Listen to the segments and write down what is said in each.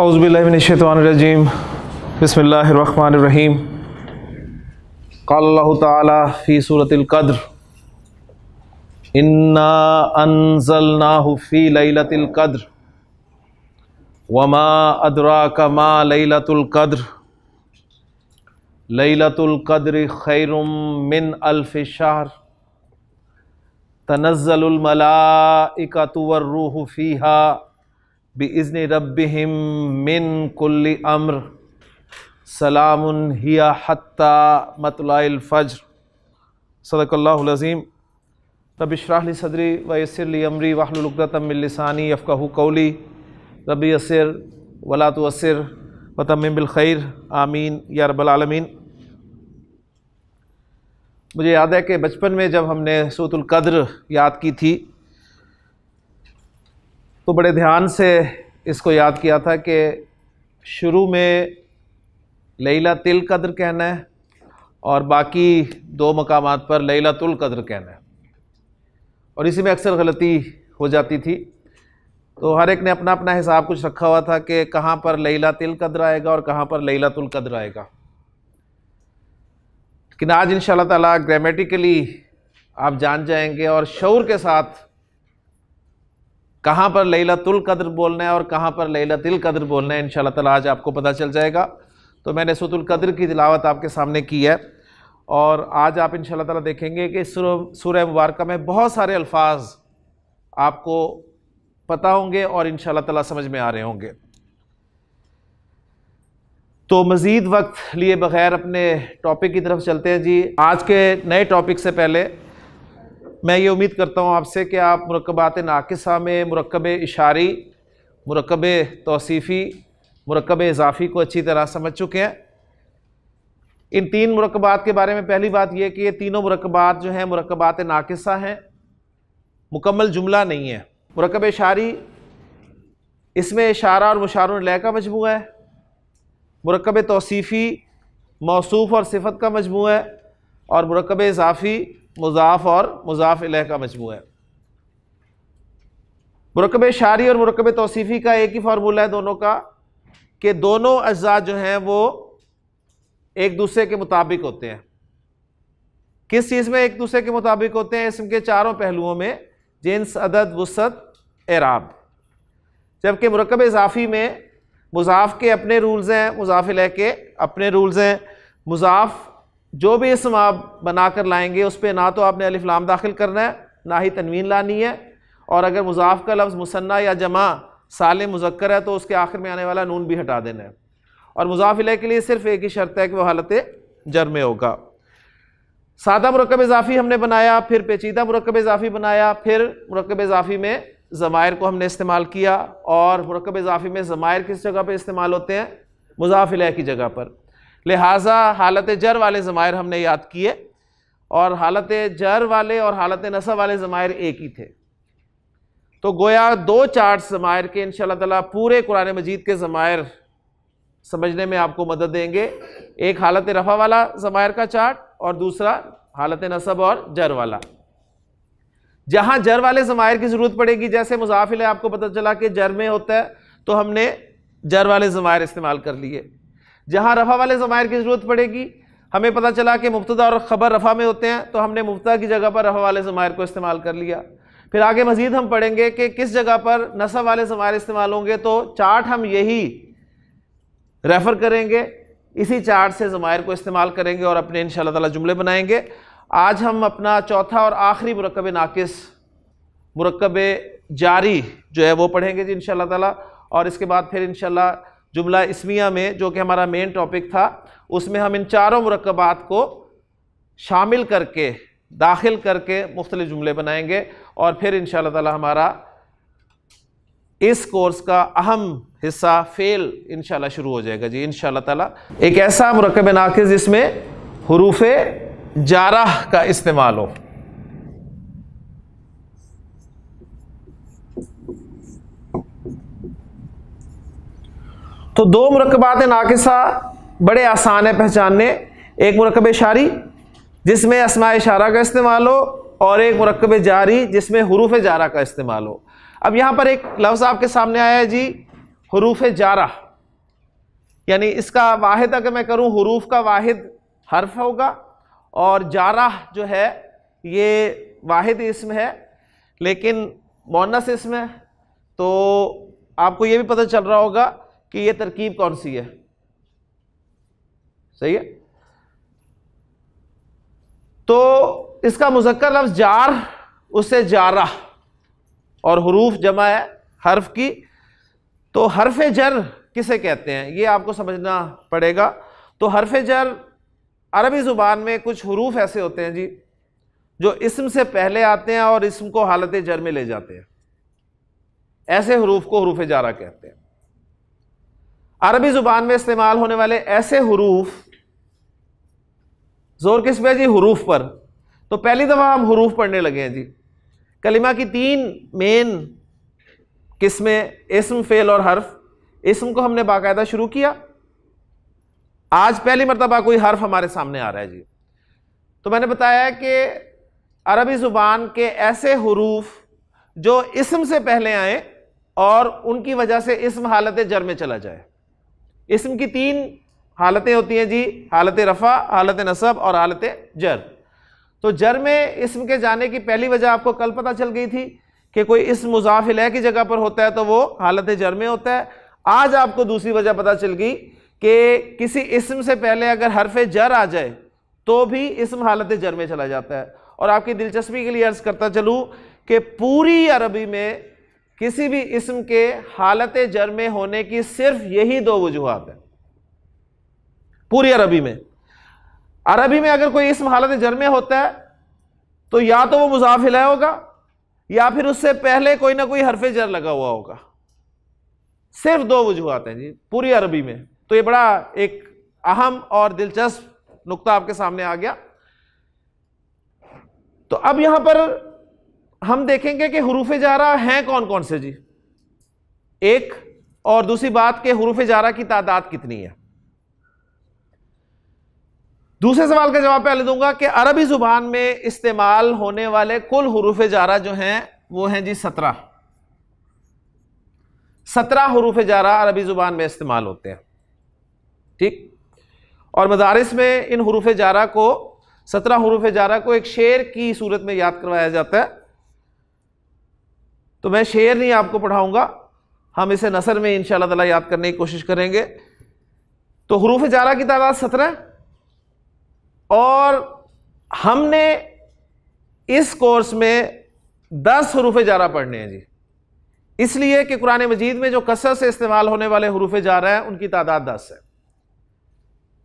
اعوذ باللہ من الشیطان الرجیم بسم اللہ الرحمن الرحیم قال اللہ تعالیٰ فی سورة القدر انا انزلناہ فی لیلت القدر وما ادراک ما لیلت القدر لیلت القدر خیر من الف شہر تنزل الملائکة والروح فیہا بی عزن رب من کل امر سلام ہیا حتیٰ مطلع الفجر صدق اللہ العظیم رب شرح لی صدری و یس واحلل وحلۃۃمثانی من کولی ربی عصر رب و ولا و وتمم الخیر آمین یا رب العالمین مجھے یاد ہے کہ بچپن میں جب ہم نے سوت القدر یاد کی تھی تو بڑے دھیان سے اس کو یاد کیا تھا کہ شروع میں لیلہ تل قدر کہنا ہے اور باقی دو مقامات پر لیلا تل قدر کہنا ہے اور اسی میں اکثر غلطی ہو جاتی تھی تو ہر ایک نے اپنا اپنا حساب کچھ رکھا ہوا تھا کہ کہاں پر لیلا تل قدر آئے گا اور کہاں پر لیلا تل قدر آئے گا لیکن آج ان شاء اللہ تعالیٰ گرامیٹیکلی آپ جان جائیں گے اور شعور کے ساتھ کہاں پر لیلت القدر بولنا ہے اور کہاں پر لیلت القدر بولنا ہے ان شاء اللہ تعالیٰ آج آپ کو پتہ چل جائے گا تو میں نے سوت القدر کی تلاوت آپ کے سامنے کی ہے اور آج آپ ان شاء اللہ تعالیٰ دیکھیں گے کہ سر سورہ مبارکہ میں بہت سارے الفاظ آپ کو پتہ ہوں گے اور ان شاء اللہ تعالیٰ سمجھ میں آ رہے ہوں گے تو مزید وقت لیے بغیر اپنے ٹاپک کی طرف چلتے ہیں جی آج کے نئے ٹاپک سے پہلے میں یہ امید کرتا ہوں آپ سے کہ آپ مرکبات ناقصہ میں مرکب اشاری مرکب توصیفی مرکب اضافی کو اچھی طرح سمجھ چکے ہیں ان تین مرکبات کے بارے میں پہلی بات یہ کہ یہ تینوں مرکبات جو ہیں مرکبات ناقصہ ہیں مکمل جملہ نہیں ہے مرکب اشاری اس میں اشارہ اور مشار و کا مجموعہ ہے مرکب توصیفی موصوف اور صفت کا مجموعہ ہے اور مرکب اضافی مضاف اور مضاف الہ کا مجموعہ ہے مرکب شاری اور مرکب توصیفی کا ایک ہی فارمولہ ہے دونوں کا کہ دونوں اجزاء جو ہیں وہ ایک دوسرے کے مطابق ہوتے ہیں کس چیز میں ایک دوسرے کے مطابق ہوتے ہیں اسم کے چاروں پہلوؤں میں جنس عدد وسط اعراب جبکہ مرکب اضافی میں مضاف کے اپنے رولز ہیں مضاف الہ کے اپنے رولز ہیں مضاف جو بھی اسم آپ بنا کر لائیں گے اس پہ نہ تو آپ نے الف لام داخل کرنا ہے نہ ہی تنوین لانی ہے اور اگر مضاف کا لفظ مصنع یا جمع سال مذکر ہے تو اس کے آخر میں آنے والا نون بھی ہٹا دینا ہے اور مضاف علیہ کے لیے صرف ایک ہی شرط ہے کہ وہ جر جرم ہوگا سادہ مرکب اضافی ہم نے بنایا پھر پیچیدہ مرکب اضافی بنایا پھر مرکب اضافی میں ضمائر کو ہم نے استعمال کیا اور مرکب اضافی میں ضمائر کس جگہ پہ استعمال ہوتے ہیں مضاف علیہ کی جگہ پر لہٰذا حالت جر والے ضمائر ہم نے یاد کیے اور حالت جر والے اور حالت نصب والے ضمائر ایک ہی تھے تو گویا دو چار ضمائر کے ان شاء اللہ تعالیٰ پورے قرآن مجید کے ضمائر سمجھنے میں آپ کو مدد دیں گے ایک حالت رفع والا ضمائر کا چارٹ اور دوسرا حالت نصب اور جر والا جہاں جر والے ضمائر کی ضرورت پڑے گی جیسے مضافل ہے آپ کو پتہ چلا کہ جر میں ہوتا ہے تو ہم نے جر والے ضمائر استعمال کر لیے جہاں رفع والے ضمائر کی ضرورت پڑے گی ہمیں پتہ چلا کہ مبتدا اور خبر رفع میں ہوتے ہیں تو ہم نے مبتدا کی جگہ پر رفع والے ضمائر کو استعمال کر لیا پھر آگے مزید ہم پڑھیں گے کہ کس جگہ پر نصب والے ضمائر استعمال ہوں گے تو چارٹ ہم یہی ریفر کریں گے اسی چارٹ سے ضمائر کو استعمال کریں گے اور اپنے ان اللہ تعالیٰ جملے بنائیں گے آج ہم اپنا چوتھا اور آخری مرکب ناقص مرکب جاری جو ہے وہ پڑھیں گے جی ان اللہ تعالیٰ اور اس کے بعد پھر انشاءاللہ اللہ جملہ اسمیہ میں جو کہ ہمارا مین ٹاپک تھا اس میں ہم ان چاروں مرکبات کو شامل کر کے داخل کر کے مختلف جملے بنائیں گے اور پھر ان شاء اللہ ہمارا اس کورس کا اہم حصہ فیل انشاءاللہ شروع ہو جائے گا جی انشاءاللہ ایک ایسا مرکب ناکز جس میں حروف جارہ کا استعمال ہو تو دو مرکبات ناقصہ بڑے آسان ہے پہچاننے ایک مرکب اشاری جس میں اسماء اشارہ کا استعمال ہو اور ایک مرکب جاری جس میں حروف جارہ کا استعمال ہو اب یہاں پر ایک لفظ آپ کے سامنے آیا ہے جی حروف جارہ یعنی اس کا واحد اگر میں کروں حروف کا واحد حرف ہوگا اور جارہ جو ہے یہ واحد اسم ہے لیکن مونس اسم ہے تو آپ کو یہ بھی پتہ چل رہا ہوگا کہ یہ ترکیب کون سی ہے صحیح ہے تو اس کا مذکر لفظ جار اس سے جارہ اور حروف جمع ہے حرف کی تو حرف جر کسے کہتے ہیں یہ آپ کو سمجھنا پڑے گا تو حرف جر عربی زبان میں کچھ حروف ایسے ہوتے ہیں جی جو اسم سے پہلے آتے ہیں اور اسم کو حالت جر میں لے جاتے ہیں ایسے حروف کو حروف جارہ کہتے ہیں عربی زبان میں استعمال ہونے والے ایسے حروف زور کس پہ جی حروف پر تو پہلی دفعہ ہم حروف پڑھنے لگے ہیں جی کلمہ کی تین مین قسمیں اسم فعل اور حرف اسم کو ہم نے باقاعدہ شروع کیا آج پہلی مرتبہ کوئی حرف ہمارے سامنے آ رہا ہے جی تو میں نے بتایا کہ عربی زبان کے ایسے حروف جو اسم سے پہلے آئیں اور ان کی وجہ سے اسم حالت جر میں چلا جائے اسم کی تین حالتیں ہوتی ہیں جی حالت رفع حالت نصب اور حالت جر تو جر میں اسم کے جانے کی پہلی وجہ آپ کو کل پتہ چل گئی تھی کہ کوئی اسم مضاف علیہ کی جگہ پر ہوتا ہے تو وہ حالت جر میں ہوتا ہے آج آپ کو دوسری وجہ پتہ چل گئی کہ کسی اسم سے پہلے اگر حرف جر آ جائے تو بھی اسم حالت جر میں چلا جاتا ہے اور آپ کی دلچسپی کے لیے عرض کرتا چلوں کہ پوری عربی میں کسی بھی اسم کے حالت جرمے ہونے کی صرف یہی دو وجوہات ہیں پوری عربی میں عربی میں اگر کوئی اسم حالت جرمے ہوتا ہے تو یا تو وہ مضافلہ ہوگا یا پھر اس سے پہلے کوئی نہ کوئی حرف جر لگا ہوا ہوگا صرف دو وجوہات ہیں جی پوری عربی میں تو یہ بڑا ایک اہم اور دلچسپ نقطہ آپ کے سامنے آ گیا تو اب یہاں پر ہم دیکھیں گے کہ حروف جارہ ہیں کون کون سے جی ایک اور دوسری بات کہ حروف جارہ کی تعداد کتنی ہے دوسرے سوال کا جواب پہلے دوں گا کہ عربی زبان میں استعمال ہونے والے کل حروف جارہ جو ہیں وہ ہیں جی سترہ سترہ حروف جارہ عربی زبان میں استعمال ہوتے ہیں ٹھیک اور مدارس میں ان حروف جارہ کو سترہ حروف جارہ کو ایک شیر کی صورت میں یاد کروایا جاتا ہے تو میں شعر نہیں آپ کو پڑھاؤں گا ہم اسے نثر میں ان شاء اللہ تعالیٰ یاد کرنے کی کوشش کریں گے تو حروف جارہ کی تعداد سترہ اور ہم نے اس کورس میں دس حروف جارہ پڑھنے ہیں جی اس لیے کہ قرآن مجید میں جو کثر سے استعمال ہونے والے حروف جارہ ہیں ان کی تعداد دس ہے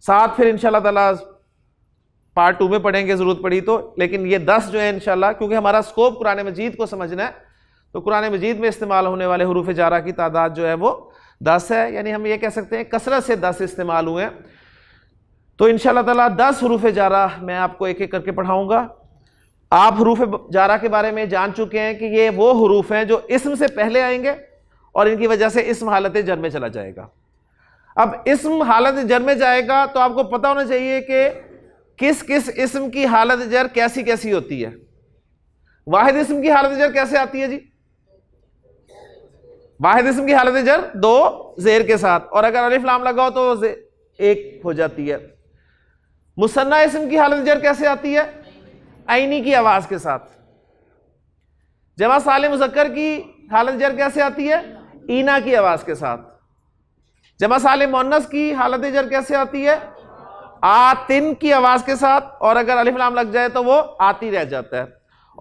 ساتھ پھر ان شاء اللہ تعالیٰ پارٹ ٹو میں پڑھیں گے ضرورت پڑی تو لیکن یہ دس جو ہے ان شاء اللہ کیونکہ ہمارا اسکوپ قرآن مجید کو سمجھنا ہے تو قرآن مجید میں استعمال ہونے والے حروف جارہ کی تعداد جو ہے وہ دس ہے یعنی ہم یہ کہہ سکتے ہیں کثرت سے دس استعمال ہوئے ہیں تو ان شاء اللہ تعالیٰ دس حروف جارہ میں آپ کو ایک ایک کر کے پڑھاؤں گا آپ حروف جارہ کے بارے میں جان چکے ہیں کہ یہ وہ حروف ہیں جو اسم سے پہلے آئیں گے اور ان کی وجہ سے اسم حالت جر میں چلا جائے گا اب اسم حالت جر میں جائے گا تو آپ کو پتہ ہونا چاہیے کہ کس کس اسم کی حالت جر کیسی کیسی ہوتی ہے واحد اسم کی حالت جر کیسے آتی ہے جی واحد اسم کی حالت جر دو زیر کے ساتھ اور اگر علفلام لگاؤ تو ایک ہو جاتی ہے مصنع اسم کی حالت جر کیسے آتی ہے آئینی کی آواز کے ساتھ جمع سالم مذکر کی حالت جر کیسے آتی ہے اینا کی آواز کے ساتھ جمع سال مونس کی حالت جر کیسے آتی ہے آتن کی آواز کے ساتھ اور اگر علف لام لگ جائے تو وہ آتی رہ جاتا ہے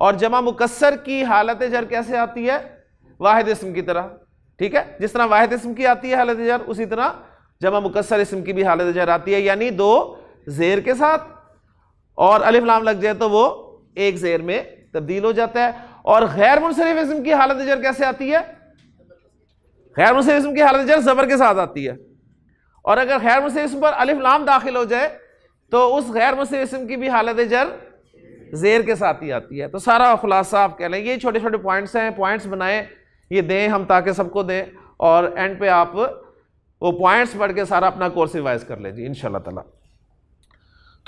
اور جمع مکسر کی حالت جر کیسے آتی ہے واحد اسم کی طرح ٹھیک ہے جس طرح واحد اسم کی آتی ہے حالت جر اسی طرح جمع مکسر اسم کی بھی حالت جر آتی ہے یعنی دو زیر کے ساتھ اور لام لگ جائے تو وہ ایک زیر میں تبدیل ہو جاتا ہے اور غیر منصرف اسم کی حالت جر کیسے آتی ہے غیر منصرف اسم کی حالت جر زبر کے ساتھ آتی ہے اور اگر غیر منصرف اسم پر لام داخل ہو جائے تو اس غیر منصرف اسم کی بھی حالت جر زیر کے ساتھ ہی آتی ہے تو سارا خلاصہ آپ کہہ لیں یہ چھوٹے چھوٹے پوائنٹس ہیں پوائنٹس بنائیں یہ دیں ہم تاکہ سب کو دیں اور اینڈ پہ آپ وہ پوائنٹس پڑھ کے سارا اپنا کورس ریوائز کر لیں جی ان شاء اللہ تعالیٰ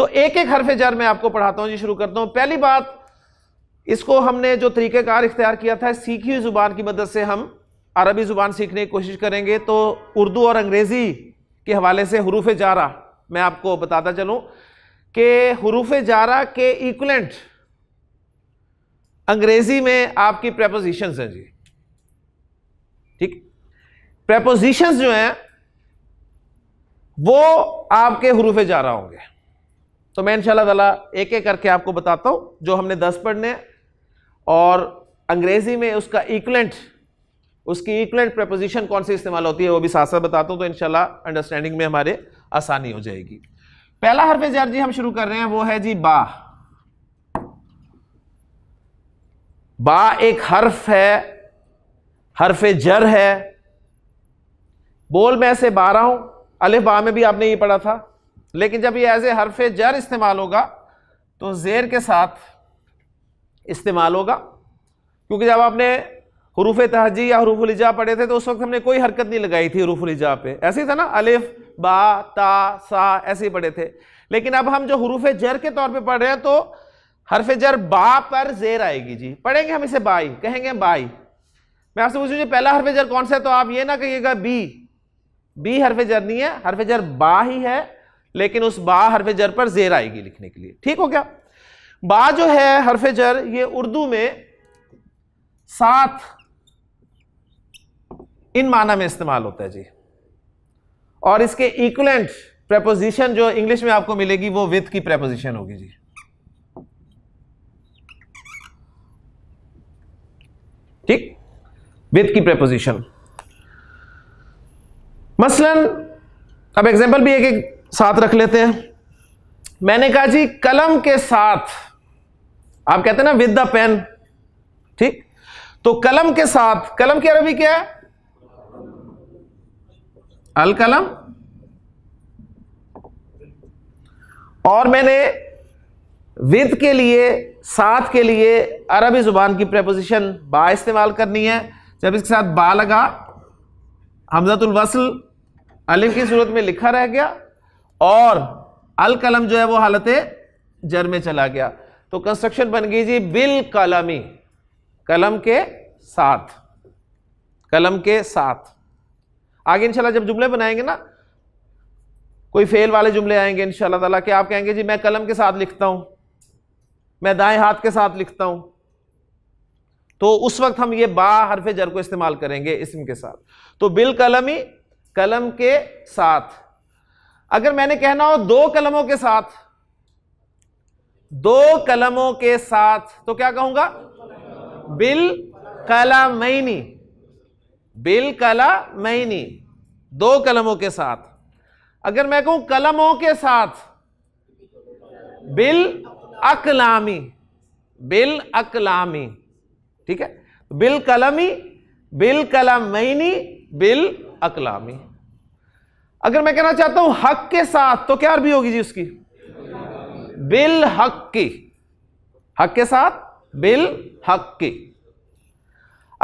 تو ایک ایک حرف جر میں آپ کو پڑھاتا ہوں جی شروع کرتا ہوں پہلی بات اس کو ہم نے جو طریقہ کار اختیار کیا تھا سیکھی ہوئی زبان کی مدد سے ہم عربی زبان سیکھنے کی کوشش کریں گے تو اردو اور انگریزی کے حوالے سے حروف جارا میں آپ کو بتاتا چلوں کہ حروف جارا کے ایکولنٹ انگریزی میں آپ کی پریپوزیشنز ہیں جی ٹھیک پریپوزیشن جو ہیں وہ آپ کے حروف جا رہا ہوں گے تو میں انشاءاللہ شاء اللہ تعالی ایک ایک کر کے آپ کو بتاتا ہوں جو ہم نے دس پڑھنے اور انگریزی میں اس کا ایکلنٹ اس کی ایکولنٹ پریپوزیشن کون سی استعمال ہوتی ہے وہ بھی ساتھ ساتھ بتاتا ہوں تو انشاءاللہ شاء انڈرسٹینڈنگ میں ہمارے آسانی ہو جائے گی پہلا حرف جار جی ہم شروع کر رہے ہیں وہ ہے جی با با ایک حرف ہے حرف جر ہے بول میں ایسے بارہ ہوں الف با میں بھی آپ نے یہ پڑھا تھا لیکن جب یہ ایز اے حرف جر استعمال ہوگا تو زیر کے ساتھ استعمال ہوگا کیونکہ جب آپ نے حروف تہجی یا حروف الجا پڑھے تھے تو اس وقت ہم نے کوئی حرکت نہیں لگائی تھی حروف الجا پہ ایسے ہی تھا نا الف با تا سا ایسے ہی پڑھے تھے لیکن اب ہم جو حروف جر کے طور پہ پڑھ رہے ہیں تو حرف جر با پر زیر آئے گی جی پڑھیں گے ہم اسے بائی کہیں گے بائی میں آپ سے پوچھوں جی پہلا حرف جر کون سا ہے تو آپ یہ نہ کہیے گا بی بی حرف جر نہیں ہے حرف جر با ہی ہے لیکن اس با حرف جر پر زیر آئے گی لکھنے کے لیے ٹھیک ہو گیا با جو ہے حرف جر یہ اردو میں ساتھ ان معنی میں استعمال ہوتا ہے جی اور اس کے ایکولینٹ پریپوزیشن جو انگلش میں آپ کو ملے گی وہ وتھ کی پریپوزیشن ہوگی جی ٹھیک کی پریپوزیشن مثلا اب ایگزامپل بھی ایک ایک ساتھ رکھ لیتے ہیں میں نے کہا جی کلم کے ساتھ آپ کہتے ہیں نا ود دا پین ٹھیک تو کلم کے ساتھ کلم کی عربی کیا ہے القلم اور میں نے ود کے لیے ساتھ کے لیے عربی زبان کی پریپوزیشن با استعمال کرنی ہے جب اس کے ساتھ با لگا حمزت الوصل علم کی صورت میں لکھا رہ گیا اور القلم جو ہے وہ حالت جر میں چلا گیا تو کنسٹرکشن بن گئی جی بل قلم قلم کے ساتھ قلم کے ساتھ آگے ان جب جملے بنائیں گے نا کوئی فیل والے جملے آئیں گے ان شاء اللہ تعالیٰ کہ آپ کہیں گے جی میں قلم کے ساتھ لکھتا ہوں میں دائیں ہاتھ کے ساتھ لکھتا ہوں تو اس وقت ہم یہ با حرف جر کو استعمال کریں گے اسم کے ساتھ تو بل قلم کلم کے ساتھ اگر میں نے کہنا ہو دو کلموں کے ساتھ دو کلموں کے ساتھ تو کیا کہوں گا بل کلا مینی بل کلا مینی دو کلموں کے ساتھ اگر میں کہوں کلموں کے ساتھ بل اکلامی بل اکلامی ٹھیک ہے بل کلمی بل کلمینی بل اکلامی اگر میں کہنا چاہتا ہوں حق کے ساتھ تو کیا عربی ہوگی جی اس کی بل حق کی حق کے ساتھ بل حق کی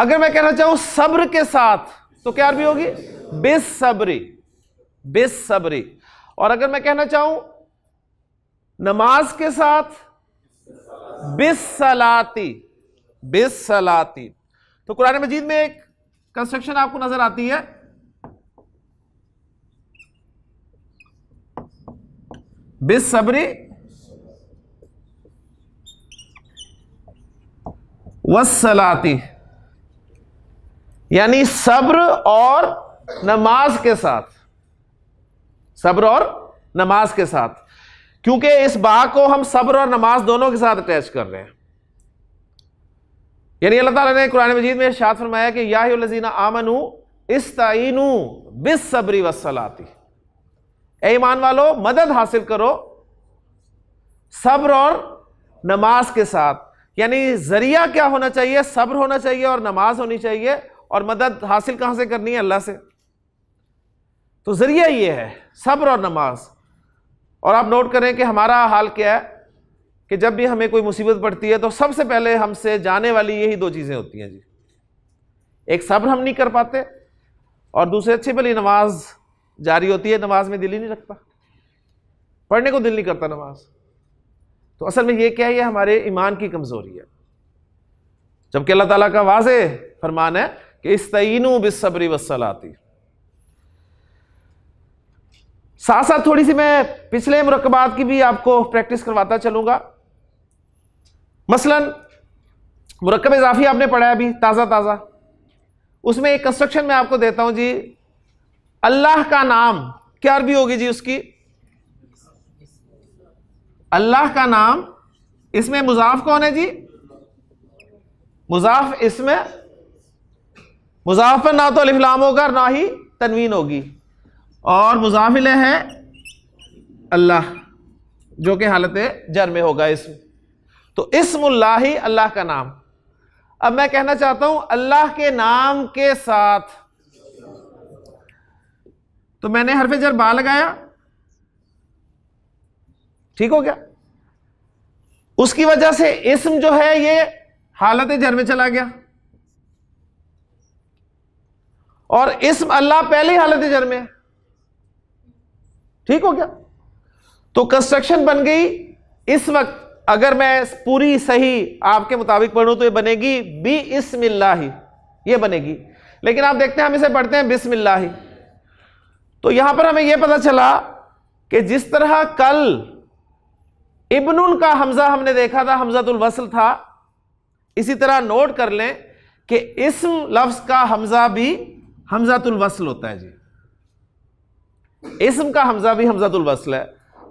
اگر میں کہنا چاہوں صبر کے ساتھ تو کیا عربی ہوگی بس صبری بس صبری اور اگر میں کہنا چاہوں نماز کے ساتھ بس سلاتی بس تو قرآن مجید میں ایک کنسٹرکشن آپ کو نظر آتی ہے بس صبری وسلاتی یعنی صبر اور نماز کے ساتھ صبر اور نماز کے ساتھ کیونکہ اس با کو ہم صبر اور نماز دونوں کے ساتھ اٹیچ کر رہے ہیں یعنی اللہ تعالیٰ نے قرآن مجید میں ارشاد فرمایا کہ یا الزین آمن اس صبری وسلاتی ایمان والو مدد حاصل کرو صبر اور نماز کے ساتھ یعنی ذریعہ کیا ہونا چاہیے صبر ہونا چاہیے اور نماز ہونی چاہیے اور مدد حاصل کہاں سے کرنی ہے اللہ سے تو ذریعہ یہ ہے صبر اور نماز اور آپ نوٹ کریں کہ ہمارا حال کیا ہے کہ جب بھی ہمیں کوئی مصیبت پڑتی ہے تو سب سے پہلے ہم سے جانے والی یہی دو چیزیں ہوتی ہیں جی ایک صبر ہم نہیں کر پاتے اور دوسرے اچھی بھلی نماز جاری ہوتی ہے نماز میں دل ہی نہیں رکھتا پڑھنے کو دل نہیں کرتا نماز تو اصل میں یہ کیا ہے یہ ہمارے ایمان کی کمزوری ہے جب کہ اللہ تعالیٰ کا واضح فرمان ہے کہ استعین تعین بے صبری وسل آتی ساتھ ساتھ تھوڑی سی میں پچھلے مرکبات کی بھی آپ کو پریکٹس کرواتا چلوں گا مثلا مرکب اضافی آپ نے ہے ابھی تازہ تازہ اس میں ایک کنسٹرکشن میں آپ کو دیتا ہوں جی اللہ کا نام کیا عربی ہوگی جی اس کی اللہ کا نام اس میں مضاف کون ہے جی مضاف اس میں مضاف پر نہ تو الفلام ہوگا نہ ہی تنوین ہوگی اور مضافل ہیں اللہ جو کہ حالت جر میں ہوگا اس میں اللہ ہی اللہ کا نام اب میں کہنا چاہتا ہوں اللہ کے نام کے ساتھ تو میں نے حرف جر با لگایا ٹھیک ہو گیا اس کی وجہ سے اسم جو ہے یہ حالت جر میں چلا گیا اور اسم اللہ پہلے حالت جر ہے ٹھیک ہو گیا تو کنسٹرکشن بن گئی اس وقت اگر میں پوری صحیح آپ کے مطابق پڑھوں تو یہ بنے گی بی اسم اللہ یہ بنے گی لیکن آپ دیکھتے ہیں ہم اسے پڑھتے ہیں بسم اللہ تو یہاں پر ہمیں یہ پتہ چلا کہ جس طرح کل ابن ال کا حمزہ ہم نے دیکھا تھا حمزہ الوصل تھا اسی طرح نوٹ کر لیں کہ اسم لفظ کا حمزہ بھی حمزہ الوصل ہوتا ہے جی اسم کا حمزہ بھی حمزہ الوصل ہے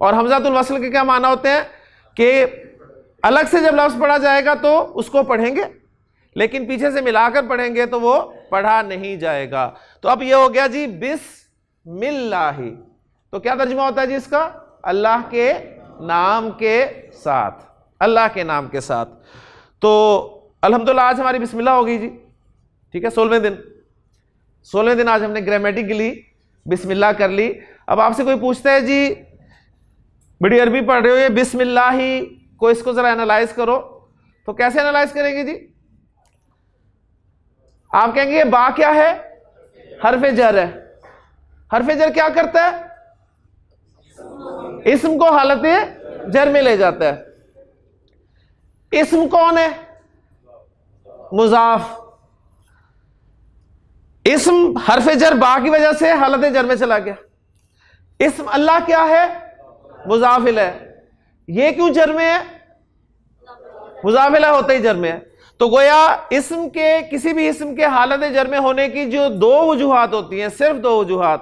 اور حمزہ الوصل کے کیا معنی ہوتے ہیں کہ الگ سے جب لفظ پڑھا جائے گا تو اس کو پڑھیں گے لیکن پیچھے سے ملا کر پڑھیں گے تو وہ پڑھا نہیں جائے گا تو اب یہ ہو گیا جی بسم اللہ تو کیا ترجمہ ہوتا ہے جی اس کا اللہ کے نام کے ساتھ اللہ کے نام کے ساتھ تو الحمدللہ آج ہماری بسم اللہ ہوگی جی ٹھیک ہے سولہویں دن سولہویں دن آج ہم نے لی بسم اللہ کر لی اب آپ سے کوئی پوچھتا ہے جی بڑی عربی پڑھ رہے ہو یہ بسم اللہ ہی کو اس کو ذرا انالائز کرو تو کیسے انالائز کریں گے جی آپ کہیں گے یہ با کیا ہے حرف جر ہے حرف جر کیا کرتا ہے اسم کو حالت جر میں لے جاتا ہے اسم کون ہے مضاف اسم حرف جر با کی وجہ سے حالت جر میں چلا گیا اسم اللہ کیا ہے مضافل ہے یہ کیوں جرم ہے مضافلہ ہوتا ہی جرم ہے تو گویا اسم کے کسی بھی اسم کے حالت جرمے ہونے کی جو دو وجوہات ہوتی ہیں صرف دو وجوہات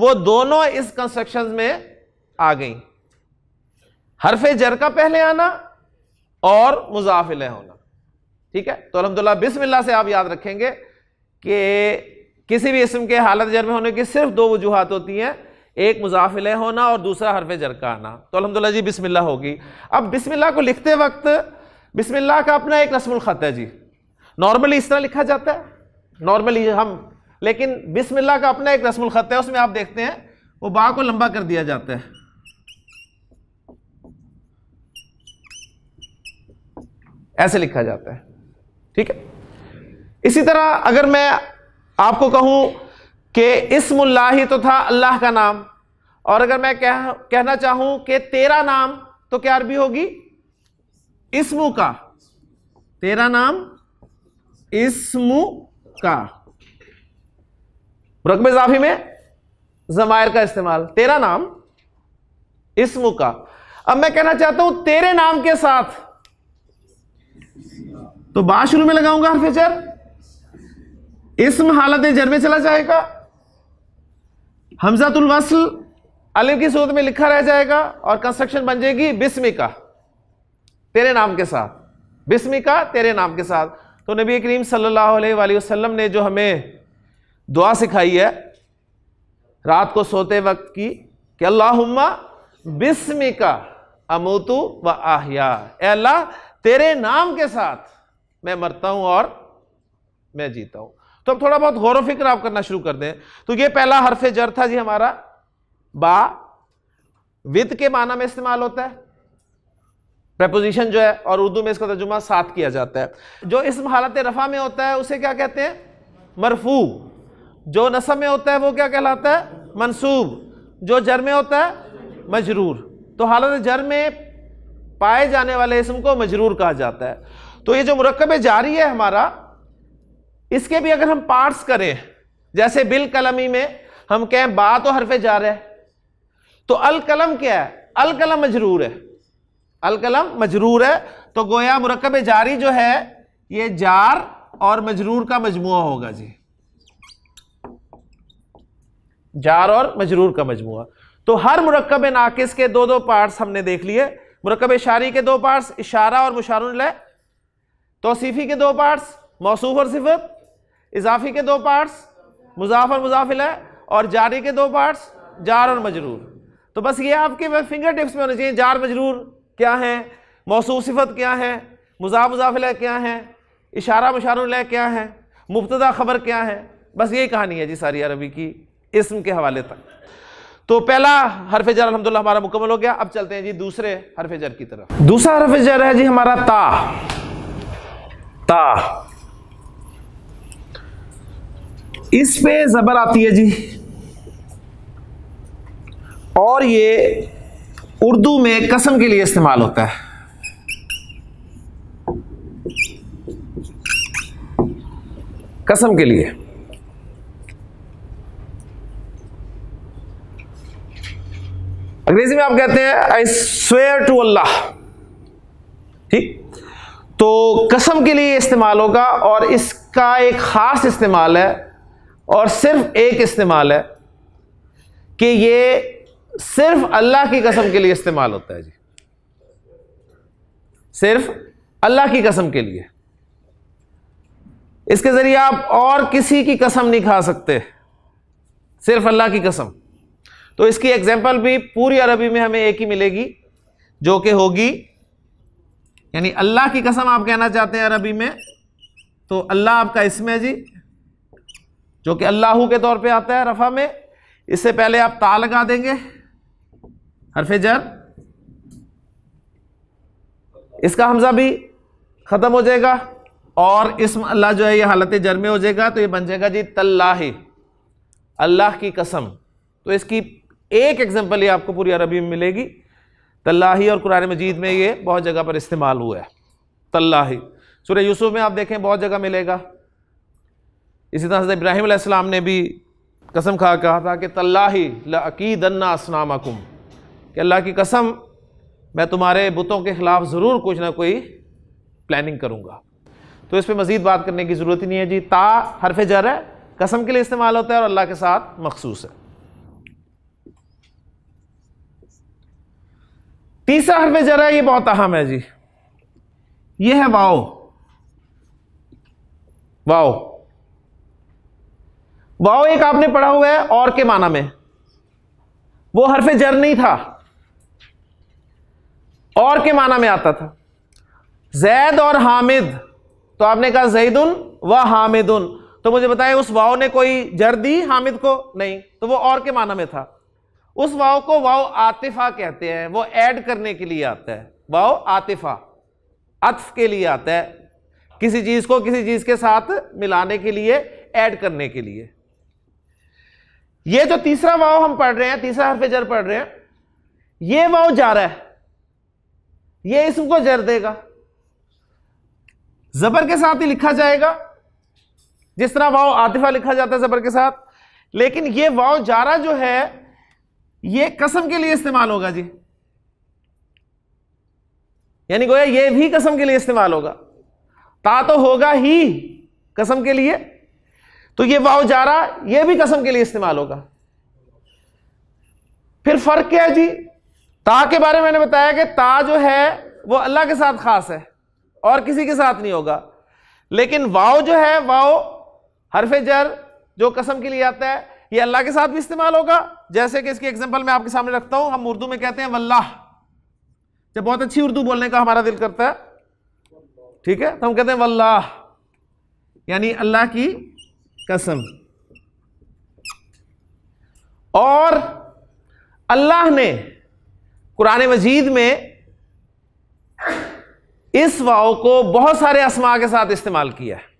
وہ دونوں اس کنسٹرکشن میں آ گئیں جر کا پہلے آنا اور مضافل ہونا ٹھیک ہے تو الحمدللہ بسم اللہ سے آپ یاد رکھیں گے کہ کسی بھی اسم کے حالت جرم ہونے کی صرف دو وجوہات ہوتی ہیں ایک مضافلے ہونا اور دوسرا حرف جرکہ آنا تو الحمدللہ جی بسم اللہ ہوگی اب بسم اللہ کو لکھتے وقت بسم اللہ کا اپنا ایک رسم الخط ہے جی نارملی اس طرح لکھا جاتا ہے نارملی ہم لیکن بسم اللہ کا اپنا ایک رسم الخط ہے اس میں آپ دیکھتے ہیں وہ با کو لمبا کر دیا جاتا ہے ایسے لکھا جاتا ہے ٹھیک ہے اسی طرح اگر میں آپ کو کہوں کہ اسم اللہ ہی تو تھا اللہ کا نام اور اگر میں کہنا چاہوں کہ تیرا نام تو کیا عربی ہوگی اسمو کا تیرا نام اسمو کا رقم اضافی میں زمائر کا استعمال تیرا نام اسمو کا اب میں کہنا چاہتا ہوں تیرے نام کے ساتھ تو بات شروع میں لگاؤں گا جر اسم حالت جر میں چلا جائے گا حمزت الوصل علم کی صورت میں لکھا رہ جائے گا اور کنسٹرکشن بن جائے گی بسمی کا تیرے نام کے ساتھ بسمی کا تیرے نام کے ساتھ تو نبی کریم صلی اللہ علیہ وآلہ وسلم نے جو ہمیں دعا سکھائی ہے رات کو سوتے وقت کی کہ اللہم بسمی کا اموتو و آہیا اے اللہ تیرے نام کے ساتھ میں مرتا ہوں اور میں جیتا ہوں تو تھوڑا بہت غور و فکر آپ کرنا شروع کر دیں تو یہ پہلا حرف جر تھا جی ہمارا با ود کے معنی میں استعمال ہوتا ہے پریپوزیشن جو ہے اور اردو میں اس کا ترجمہ ساتھ کیا جاتا ہے جو اسم حالت رفع میں ہوتا ہے اسے کیا کہتے ہیں مرفوع جو نصب میں ہوتا ہے وہ کیا کہلاتا ہے منصوب جو جر میں ہوتا ہے مجرور تو حالت جر میں پائے جانے والے اسم کو مجرور کہا جاتا ہے تو یہ جو مرکب جاری ہے ہمارا اس کے بھی اگر ہم پارٹس کریں جیسے بل کلمی میں ہم کہیں با تو حرف جار ہے تو القلم کیا ہے القلم مجرور ہے القلم مجرور ہے تو گویا مرکب جاری جو ہے یہ جار اور مجرور کا مجموعہ ہوگا جی جار اور مجرور کا مجموعہ تو ہر مرکب ناقص کے دو دو پارٹس ہم نے دیکھ لیے مرکب اشاری کے دو پارٹس اشارہ اور الہ توصیفی کے دو پارٹس موصوف اور صفت اضافی کے دو پارٹس مضاف اور ہے اور جاری کے دو پارٹس جار اور مجرور تو بس یہ آپ کے فنگر ٹپس میں ہونے چاہیے جار مجرور کیا ہیں صفت کیا ہے مضاف مضافل ہے کیا ہے اشارہ الہ کیا ہے مبتدا خبر کیا ہے بس یہی کہانی ہے جی ساری عربی کی اسم کے حوالے تک تو پہلا حرف جر الحمدللہ ہمارا مکمل ہو گیا اب چلتے ہیں جی دوسرے حرف جر کی طرف دوسرا حرف جر ہے جی ہمارا تا تا اس پہ زبر آتی ہے جی اور یہ اردو میں قسم کے لیے استعمال ہوتا ہے قسم کے لیے انگریزی میں آپ کہتے ہیں آئی سویئر ٹو اللہ ٹھیک تو قسم کے لیے استعمال ہوگا اور اس کا ایک خاص استعمال ہے اور صرف ایک استعمال ہے کہ یہ صرف اللہ کی قسم کے لیے استعمال ہوتا ہے جی صرف اللہ کی قسم کے لیے اس کے ذریعے آپ اور کسی کی قسم نہیں کھا سکتے صرف اللہ کی قسم تو اس کی ایگزامپل بھی پوری عربی میں ہمیں ایک ہی ملے گی جو کہ ہوگی یعنی اللہ کی قسم آپ کہنا چاہتے ہیں عربی میں تو اللہ آپ کا اس میں ہے جی جو کہ اللہ کے طور پہ آتا ہے رفع میں اس سے پہلے آپ تا لگا دیں گے حرف جر اس کا حمزہ بھی ختم ہو جائے گا اور اس اللہ جو ہے یہ حالت جر میں ہو جائے گا تو یہ بن جائے گا جی طلّہ اللہ کی قسم تو اس کی ایک ایگزامپل یہ آپ کو پوری عربی میں ملے گی طلّہ اور قرآن مجید میں یہ بہت جگہ پر استعمال ہوا ہے طلّہ سورہ یوسف میں آپ دیکھیں بہت جگہ ملے گا اسی طرح سے ابراہیم علیہ السلام نے بھی قسم کھا کہا تھا کہ طلّہ ہی لقیدن اسنام کہ اللہ کی قسم میں تمہارے بتوں کے خلاف ضرور کچھ نہ کوئی پلاننگ کروں گا تو اس پہ مزید بات کرنے کی ضرورت ہی نہیں ہے جی تا حرف جر ہے قسم کے لیے استعمال ہوتا ہے اور اللہ کے ساتھ مخصوص ہے تیسرا حرف جر ہے یہ بہت اہم ہے جی یہ ہے واؤ واؤ واؤ ایک آپ نے پڑھا ہوا ہے اور کے معنی میں وہ حرف جر نہیں تھا اور کے معنی میں آتا تھا زید اور حامد تو آپ نے کہا زید ان و حامد ان تو مجھے بتایا اس واؤ نے کوئی جر دی حامد کو نہیں تو وہ اور کے معنی میں تھا اس واؤ کو واؤ آتفا کہتے ہیں وہ ایڈ کرنے کے لیے آتا ہے واؤ آتفا عطف کے لیے آتا ہے کسی چیز کو کسی چیز کے ساتھ ملانے کے لیے ایڈ کرنے کے لیے یہ جو تیسرا واؤ ہم پڑھ رہے ہیں تیسرا حرف جر پڑھ رہے ہیں یہ واؤ جا رہا ہے یہ اسم کو جر دے گا زبر کے ساتھ ہی لکھا جائے گا جس طرح واؤ عاطفہ لکھا جاتا ہے زبر کے ساتھ لیکن یہ واؤ جارا جو ہے یہ قسم کے لیے استعمال ہوگا جی یعنی گویا یہ بھی قسم کے لیے استعمال ہوگا تا تو ہوگا ہی قسم کے لیے تو یہ واؤ جارا یہ بھی قسم کے لیے استعمال ہوگا پھر فرق کیا ہے جی تا کے بارے میں نے بتایا کہ تا جو ہے وہ اللہ کے ساتھ خاص ہے اور کسی کے ساتھ نہیں ہوگا لیکن واؤ جو ہے واؤ حرف جر جو قسم کے لیے آتا ہے یہ اللہ کے ساتھ بھی استعمال ہوگا جیسے کہ اس کی ایگزامپل میں آپ کے سامنے رکھتا ہوں ہم اردو میں کہتے ہیں واللہ جب بہت اچھی اردو بولنے کا ہمارا دل کرتا ہے ٹھیک ہے تو ہم کہتے ہیں واللہ یعنی اللہ کی قسم اور اللہ نے قرآن مجید میں اس واؤ کو بہت سارے اسماء کے ساتھ استعمال کیا ہے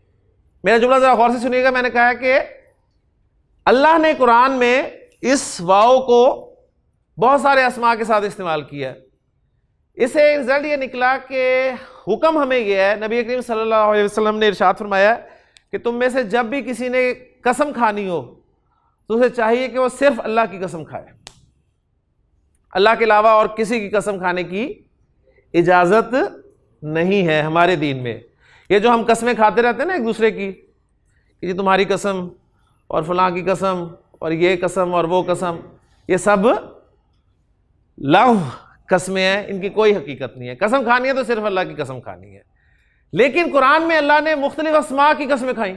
میرا جملہ ذرا غور سے سنیے گا میں نے کہا کہ اللہ نے قرآن میں اس واؤ کو بہت سارے اسماء کے ساتھ استعمال کیا ہے اسے رزلٹ یہ نکلا کہ حکم ہمیں یہ ہے نبی کریم صلی اللہ علیہ وسلم نے ارشاد فرمایا ہے کہ تم میں سے جب بھی کسی نے قسم کھانی ہو تو اسے چاہیے کہ وہ صرف اللہ کی قسم کھائے اللہ کے علاوہ اور کسی کی قسم کھانے کی اجازت نہیں ہے ہمارے دین میں یہ جو ہم قسمیں کھاتے رہتے ہیں نا ایک دوسرے کی کہ جی تمہاری قسم اور فلاں کی قسم اور یہ قسم اور وہ قسم یہ سب لو قسمیں ہیں ان کی کوئی حقیقت نہیں ہے قسم کھانی ہے تو صرف اللہ کی قسم کھانی ہے لیکن قرآن میں اللہ نے مختلف اسما کی قسمیں کھائیں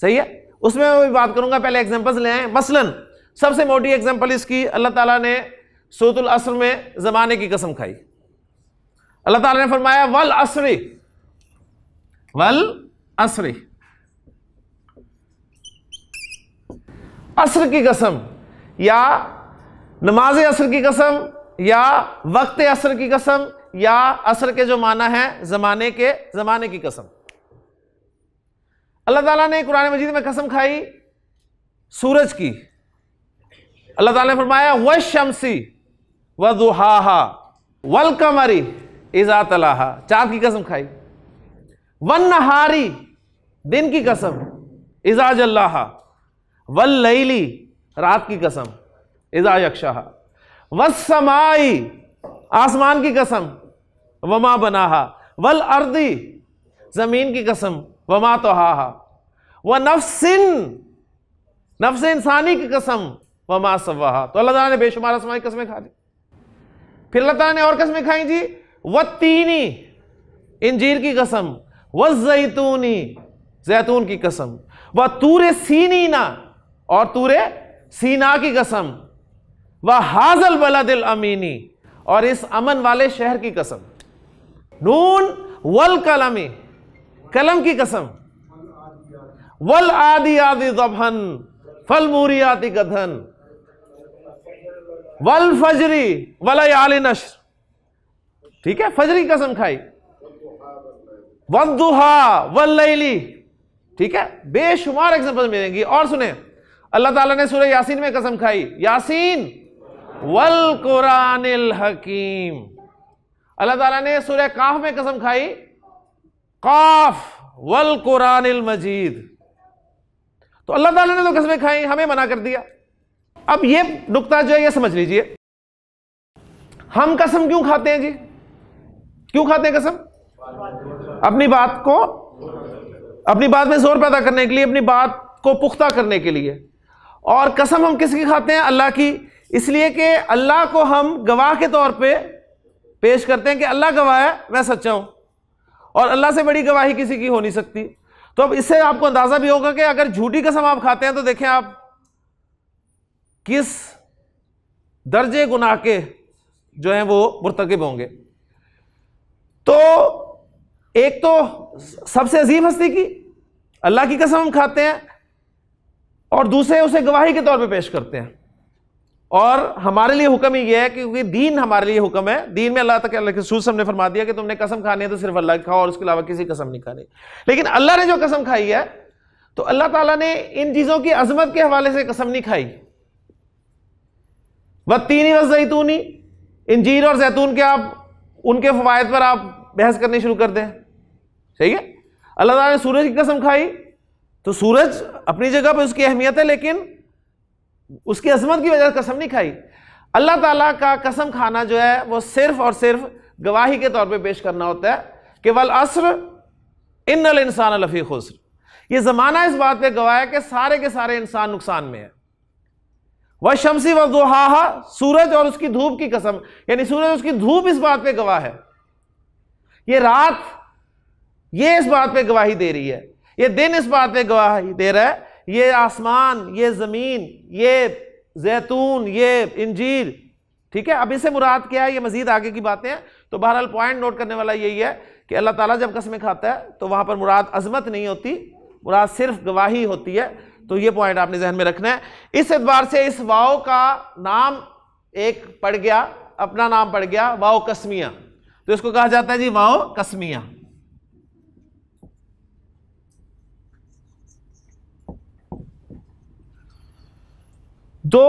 صحیح ہے اس میں میں بات کروں گا پہلے ایگزامپلس لے آئیں مثلا مثلاً سب سے موٹی ایگزامپل اس کی اللہ تعالیٰ نے سوت الصر میں زمانے کی قسم کھائی اللہ تعالیٰ نے فرمایا ول اصری ول اصری عصر کی قسم یا نماز اصر کی قسم یا وقت اصر کی قسم یا اثر کے جو معنی ہے زمانے کے زمانے کی قسم اللہ تعالیٰ نے قرآن مجید میں قسم کھائی سورج کی اللہ تعالیٰ نے فرمایا و شمسی و دہا ول کم طلحہ کی قسم کھائی ون نہاری دن کی قسم ایزا جل وی رات کی قسم ازا یکشہ سمائی آسمان کی قسم وما بنا ہا اردی زمین کی قسم وما تو ہا ہا وہ نفسن نفس انسانی کی قسم وما ماں تو اللہ تعالیٰ نے بے شمار کی قسمیں کھا دی پھر اللہ تعالیٰ نے اور قسمیں کھائیں جی وہ تینی انجیر کی قسم و زیتونی زیتون کی قسم و تور نا اور تور سینا کی قسم و حاضل بلا دل امینی اور اس امن والے شہر کی قسم نون ول کلم قلم کی قسم ول آدی آدی دبھن فل موریاتی کدھن ول فجری ٹھیک ہے فجری قسم کھائی ودا ولی ٹھیک ہے بے شمار ایگزامپل ملیں گی اور سنیں اللہ تعالیٰ نے سورہ یاسین میں قسم کھائی یاسین ول قرآن الحکیم اللہ تعالیٰ نے سورہ کاف میں قسم کھائی والقرآن المجید تو اللہ تعالیٰ نے تو قسمیں کھائیں ہمیں منع کر دیا اب یہ نکتہ جو ہے یہ سمجھ لیجئے ہم قسم کیوں کھاتے ہیں جی کیوں کھاتے ہیں قسم اپنی بات کو اپنی بات میں زور پیدا کرنے کے لیے اپنی بات کو پختہ کرنے کے لیے اور قسم ہم کس کی کھاتے ہیں اللہ کی اس لیے کہ اللہ کو ہم گواہ کے طور پہ پیش کرتے ہیں کہ اللہ گواہ ہے میں سچا ہوں اور اللہ سے بڑی گواہی کسی کی ہو نہیں سکتی تو اب اس سے آپ کو اندازہ بھی ہوگا کہ اگر جھوٹی قسم آپ کھاتے ہیں تو دیکھیں آپ کس درجے گناہ کے جو ہیں وہ مرتکب ہوں گے تو ایک تو سب سے عظیم ہستی کی اللہ کی قسم ہم کھاتے ہیں اور دوسرے اسے گواہی کے طور پہ پیش کرتے ہیں اور ہمارے لیے حکم ہی یہ ہے کہ کیونکہ دین ہمارے لیے حکم ہے دین میں اللہ تک اللہ کے سوسم نے فرما دیا کہ تم نے قسم کھانی ہے تو صرف اللہ کھاؤ اور اس کے علاوہ کسی قسم نہیں کھانی لیکن اللہ نے جو قسم کھائی ہے تو اللہ تعالیٰ نے ان چیزوں کی عظمت کے حوالے سے قسم نہیں کھائی و ہی و زیتونی انجیر اور زیتون کے آپ ان کے فوائد پر آپ بحث کرنی شروع کر دیں صحیح ہے اللہ تعالیٰ نے سورج کی قسم کھائی تو سورج اپنی جگہ پہ اس کی اہمیت ہے لیکن اس کی عظمت کی وجہ سے قسم نہیں کھائی اللہ تعالیٰ کا قسم کھانا جو ہے وہ صرف اور صرف گواہی کے طور پہ پیش کرنا ہوتا ہے کہ ان خسر یہ زمانہ اس بات گواہ ہے کہ سارے کے سارے انسان نقصان میں ہے وہ شمسی وز سورج اور اس کی دھوپ کی قسم یعنی سورج اس کی دھوپ اس بات پہ گواہ ہے یہ رات یہ اس بات پہ گواہی دے رہی ہے یہ دن اس بات پہ گواہی دے رہا ہے یہ آسمان یہ زمین یہ زیتون یہ انجیر ٹھیک ہے اب اسے مراد کیا ہے یہ مزید آگے کی باتیں ہیں تو بہرحال پوائنٹ نوٹ کرنے والا یہی ہے کہ اللہ تعالیٰ جب قسمیں کھاتا ہے تو وہاں پر مراد عظمت نہیں ہوتی مراد صرف گواہی ہوتی ہے تو یہ پوائنٹ آپ نے ذہن میں رکھنا ہے اس اعتبار سے اس واؤ کا نام ایک پڑ گیا اپنا نام پڑ گیا واؤ کسمیا تو اس کو کہا جاتا ہے جی واؤ قسمیہ دو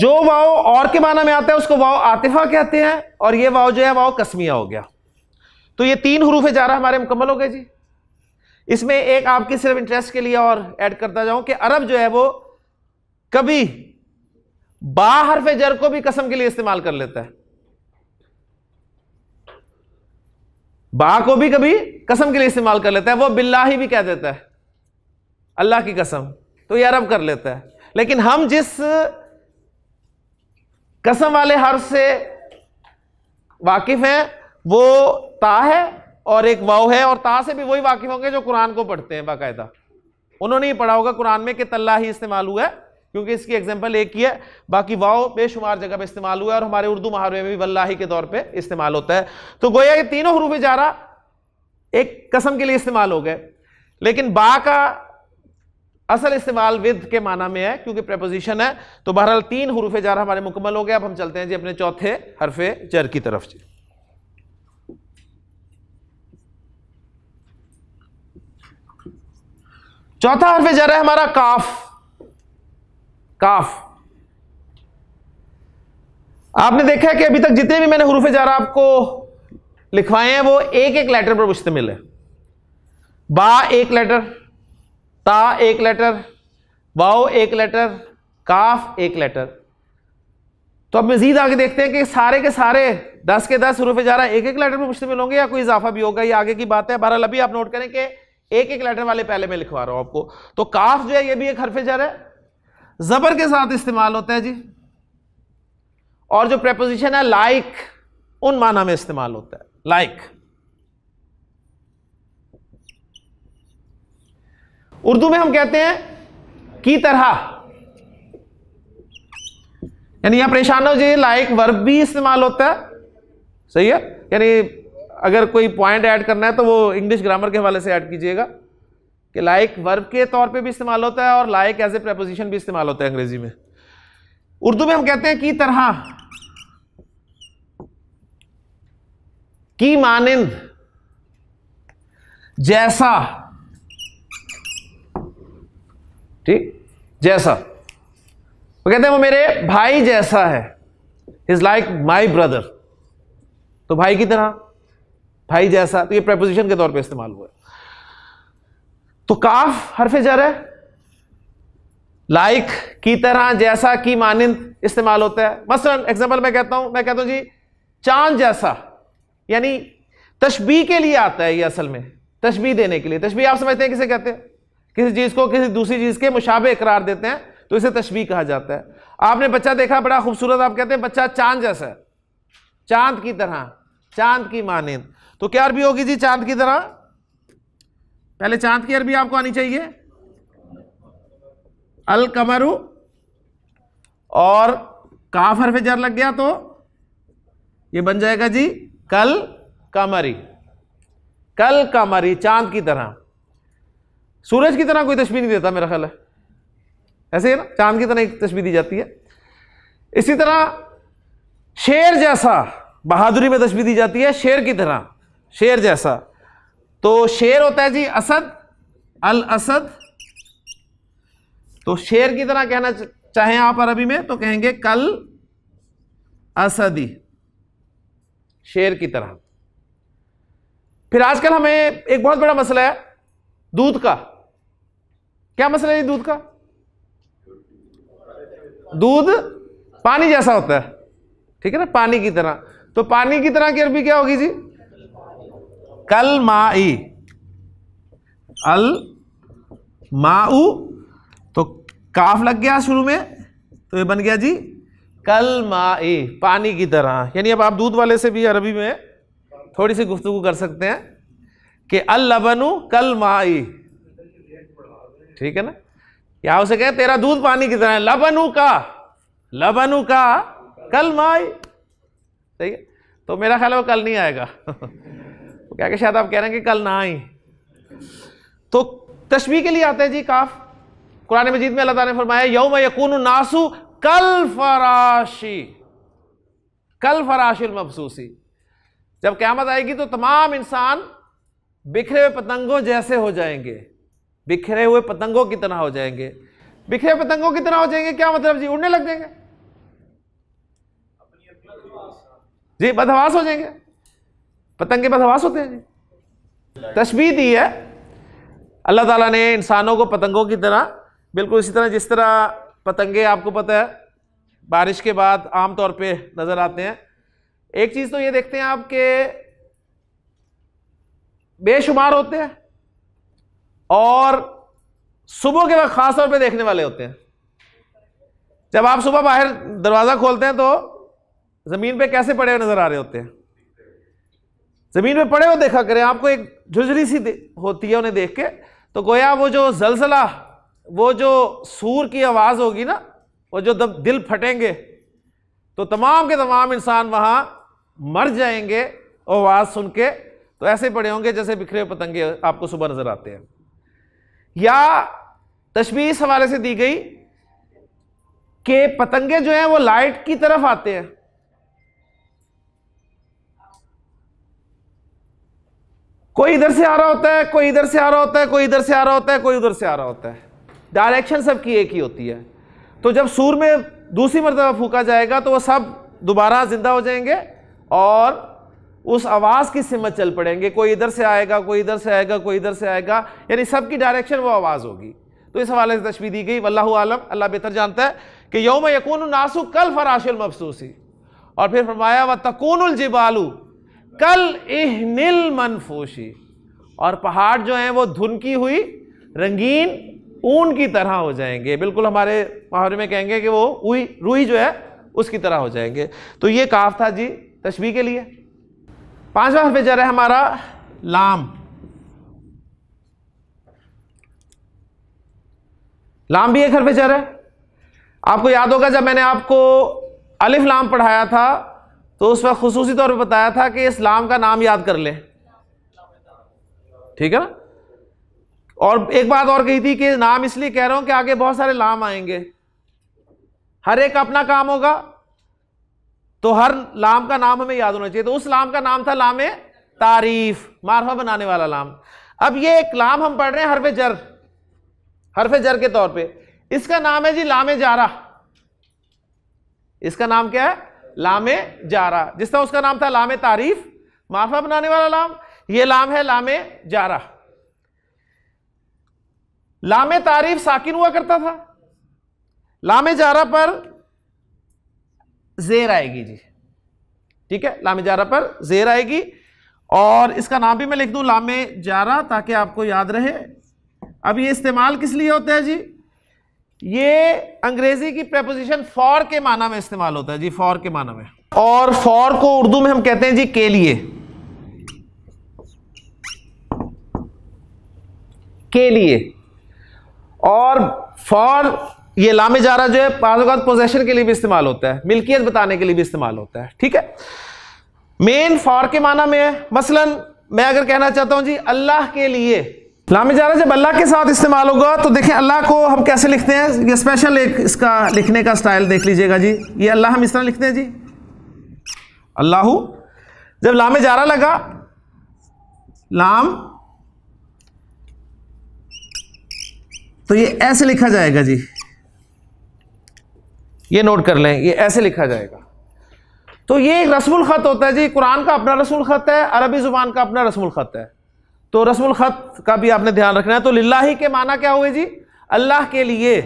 جو واؤ اور کے معنی میں آتا ہے اس کو واؤ آتفا کہتے ہیں اور یہ واؤ جو ہے واؤ کسمیہ ہو گیا تو یہ تین حروف جارہ ہمارے مکمل ہو گئے جی اس میں ایک آپ کی صرف انٹرسٹ کے لیے اور ایڈ کرتا جاؤں کہ عرب جو ہے وہ کبھی با حرف جر کو بھی قسم کے لیے استعمال کر لیتا ہے با کو بھی کبھی قسم کے لیے استعمال کر لیتا ہے وہ باللہ ہی بھی کہہ دیتا ہے اللہ کی قسم تو یہ عرب کر لیتا ہے لیکن ہم جس قسم والے حرف سے واقف ہیں وہ تا ہے اور ایک واؤ ہے اور تا سے بھی وہی واقف ہوں گے جو قرآن کو پڑھتے ہیں باقاعدہ انہوں نے یہ پڑھا ہوگا قرآن میں کہ تلہ ہی استعمال ہوا ہے کیونکہ اس کی ایگزامپل ایک ہی ہے باقی واؤ بے شمار جگہ پہ استعمال ہوا ہے اور ہمارے اردو محاورے میں بھی ولہ ہی کے طور پہ استعمال ہوتا ہے تو گویا کہ تینوں حروف جارہ ایک قسم کے لیے استعمال ہو گئے لیکن با کا اصل استعمال ود کے معنی میں ہے کیونکہ پریپوزیشن ہے تو بہرحال تین حروف جار ہمارے مکمل ہو گیا اب ہم چلتے ہیں جی اپنے چوتھے حرف جر کی طرف جی چوتھا حرف جر ہے ہمارا کاف کاف آپ نے دیکھا کہ ابھی تک جتنے بھی میں نے حروف جارہ آپ کو لکھوائے ہیں وہ ایک ایک لیٹر پر مشتمل ہے با ایک لیٹر تا ایک لیٹر واؤ ایک لیٹر کاف ایک لیٹر تو اب مزید آگے دیکھتے ہیں کہ سارے کے سارے دس کے دس روپے جا رہا ایک ایک لیٹر میں مشتمل ہوں گے یا کوئی اضافہ بھی ہوگا یہ آگے کی بات ہے بہرحال ابھی آپ نوٹ کریں کہ ایک ایک لیٹر والے پہلے میں لکھوا رہا ہوں آپ کو تو کاف جو ہے یہ بھی ایک حرف جر ہے زبر کے ساتھ استعمال ہوتا ہے جی اور جو پریپوزیشن ہے لائک ان معنی میں استعمال ہوتا ہے لائک اردو میں ہم کہتے ہیں کی طرح یعنی یہاں پریشان ہو جائے لائک ورب بھی استعمال ہوتا ہے صحیح ہے یعنی اگر کوئی پوائنٹ ایڈ کرنا ہے تو وہ انگلش گرامر کے حوالے سے ایڈ کیجیے گا کہ لائک ورب کے طور پہ بھی استعمال ہوتا ہے اور لائک ایز اے پریپوزیشن بھی استعمال ہوتا ہے انگریزی میں اردو میں ہم کہتے ہیں کی طرح کی مانند جیسا ٹھیک جیسا وہ کہتے ہیں وہ میرے بھائی جیسا ہے از لائک مائی بردر تو بھائی کی طرح بھائی جیسا تو یہ کے طور پہ استعمال ہوا ہے تو کاف ہے لائک کی طرح جیسا کی مانند استعمال ہوتا ہے مثلا ایگزامپل میں کہتا ہوں میں کہتا ہوں جی چاند جیسا یعنی تشبیح کے لیے آتا ہے یہ اصل میں تشبیح دینے کے لیے تشبیح آپ سمجھتے ہیں کسے کہتے ہیں کسی چیز کو کسی دوسری چیز کے مشابہ اقرار دیتے ہیں تو اسے تشبیح کہا جاتا ہے آپ نے بچہ دیکھا بڑا خوبصورت آپ کہتے ہیں بچہ چاند جیسا ہے چاند کی طرح چاند کی مانند تو کیا عربی ہوگی جی چاند کی طرح پہلے چاند کی عربی آپ کو آنی چاہیے الکمرو اور کاف حرف جر لگ گیا تو یہ بن جائے گا جی کل کمری کل کمری چاند کی طرح سورج کی طرح کوئی تشبیح نہیں دیتا میرا خیال ہے ایسے ہی نا چاند کی طرح ایک تشبیح دی جاتی ہے اسی طرح شیر جیسا بہادری میں تشبیح دی جاتی ہے شیر کی طرح شیر جیسا تو شیر ہوتا ہے جی اسد الاسد تو شیر کی طرح کہنا چاہیں آپ عربی میں تو کہیں گے کل اسدی شیر کی طرح پھر آج کل ہمیں ایک بہت بڑا مسئلہ ہے دودھ کا کیا مسئلہ ہے دودھ کا دودھ پانی جیسا ہوتا ہے ٹھیک ہے نا پانی کی طرح تو پانی کی طرح کی عربی کیا ہوگی جی کل ما ال تو کاف لگ گیا شروع میں تو یہ بن گیا جی کل ما پانی کی طرح یعنی اب آپ دودھ والے سے بھی عربی میں تھوڑی سی گفتگو کر سکتے ہیں کہ لبنو کل مائی ٹھیک ہے نا کیا اسے کہ تیرا دودھ پانی کی طرح ہے لبنو کا لبنو کا کل مائی صحیح ہے تو میرا خیال ہے وہ کل نہیں آئے گا کہ شاید آپ کہہ رہے ہیں کہ کل نہ تو تشبیح کے لیے آتے ہیں جی کاف قرآن مجید میں اللہ تعالیٰ نے فرمایا یوم یقون ناسو کل فراشی کل فراشی المبسوسی جب قیامت آئے گی تو تمام انسان بکھرے ہوئے پتنگوں جیسے ہو جائیں گے بکھرے ہوئے پتنگوں کی طرح ہو جائیں گے بکھرے پتنگوں کی طرح ہو جائیں گے کیا مطلب جی اڑنے لگ جائیں گے جی بدہواس ہو جائیں گے پتنگے بدہواس ہوتے ہیں جی تشبیح دی ہے اللہ تعالیٰ نے انسانوں کو پتنگوں کی طرح بالکل اسی طرح جس طرح پتنگیں آپ کو پتہ ہے بارش کے بعد عام طور پہ نظر آتے ہیں ایک چیز تو یہ دیکھتے ہیں آپ کہ بے شمار ہوتے ہیں اور صبح کے وقت خاص طور پہ دیکھنے والے ہوتے ہیں جب آپ صبح باہر دروازہ کھولتے ہیں تو زمین پہ کیسے پڑے ہوئے نظر آ رہے ہوتے ہیں زمین پہ پڑے ہوئے دیکھا کریں آپ کو ایک جھجری سی ہوتی ہے انہیں دیکھ کے تو گویا وہ جو زلزلہ وہ جو سور کی آواز ہوگی نا وہ جو دل پھٹیں گے تو تمام کے تمام انسان وہاں مر جائیں گے آواز سن کے تو ایسے پڑے ہوں گے جیسے بکھرے پتنگے آپ کو صبح نظر آتے ہیں یا تشبیح اس حوالے سے دی گئی کہ پتنگے جو ہیں وہ لائٹ کی طرف آتے ہیں کوئی ادھر سے آ رہا ہوتا ہے کوئی ادھر سے آ رہا ہوتا ہے کوئی ادھر سے آ رہا ہوتا ہے کوئی ادھر سے آ رہا ہوتا ہے ڈائریکشن سب کی ایک ہی ہوتی ہے تو جب سور میں دوسری مرتبہ پھونکا جائے گا تو وہ سب دوبارہ زندہ ہو جائیں گے اور اس آواز کی سمت چل پڑیں گے کوئی ادھر سے آئے گا کوئی ادھر سے آئے گا کوئی ادھر سے آئے گا یعنی سب کی ڈائریکشن وہ آواز ہوگی تو اس حوالے سے تشبیح دی گئی واللہ عالم اللہ بہتر جانتا ہے کہ یوم یقون الناسو کل فراش المفسوسی اور فرمایا و تکون الجبالو کل اہ نل منفوشی اور پہاڑ جو ہیں وہ دھنکی ہوئی رنگین اون کی طرح ہو جائیں گے بالکل ہمارے محاورے میں کہیں گے کہ وہ روئی جو ہے اس کی طرح ہو جائیں گے تو یہ کاف تھا جی تشبیح کے لیے پانچواں حرف جر ہے ہمارا لام لام بھی ایک حرف جر ہے آپ کو یاد ہوگا جب میں نے آپ کو الف لام پڑھایا تھا تو اس وقت خصوصی طور پہ بتایا تھا کہ اس لام کا نام یاد کر لیں ٹھیک ہے نا اور ایک بات اور کہی تھی کہ نام اس لیے کہہ رہا ہوں کہ آگے بہت سارے لام آئیں گے ہر ایک اپنا کام ہوگا تو ہر لام کا نام ہمیں یاد ہونا چاہیے تو اس لام کا نام تھا لام تعریف معرفہ بنانے والا لام اب یہ ایک لام ہم پڑھ رہے ہیں حرف جر حرف جر کے طور پہ اس کا نام ہے جی لام جارا اس کا نام کیا ہے لام جارا جس طرح اس کا نام تھا لام تعریف معرفہ بنانے والا لام یہ لام ہے لام جارا لام تعریف ساکن ہوا کرتا تھا لام جارا پر زیر آئے گی جی ٹھیک ہے لام جارہ پر زیر آئے گی اور اس کا نام بھی میں لکھ دوں لام جارہ تاکہ آپ کو یاد رہے اب یہ استعمال کس لیے ہوتا ہے جی یہ انگریزی کی پریپوزیشن فور کے معنی میں استعمال ہوتا ہے جی فور کے معنی میں اور فور کو اردو میں ہم کہتے ہیں جی کے لیے کے لیے اور فور یہ لام جارہ جو ہے بعض اوقات پوزیشن کے لیے بھی استعمال ہوتا ہے ملکیت بتانے کے لیے بھی استعمال ہوتا ہے ٹھیک ہے مین فار کے معنی میں مثلا میں اگر کہنا چاہتا ہوں جی اللہ کے لیے لام جارہ جب اللہ کے ساتھ استعمال ہوگا تو دیکھیں اللہ کو ہم کیسے لکھتے ہیں یہ اسپیشل ایک اس کا لکھنے کا سٹائل دیکھ لیجئے گا جی یہ اللہ ہم اس طرح لکھتے ہیں جی اللہ جب لام جارہ لگا لام تو یہ ایسے لکھا جائے گا جی یہ نوٹ کر لیں یہ ایسے لکھا جائے گا تو یہ ایک رسم الخط ہوتا ہے جی قرآن کا اپنا رسم الخط ہے عربی زبان کا اپنا رسم الخط ہے تو رسم الخط کا بھی آپ نے دھیان رکھنا ہے تو للہ ہی کے معنی کیا ہوئے جی اللہ کے لیے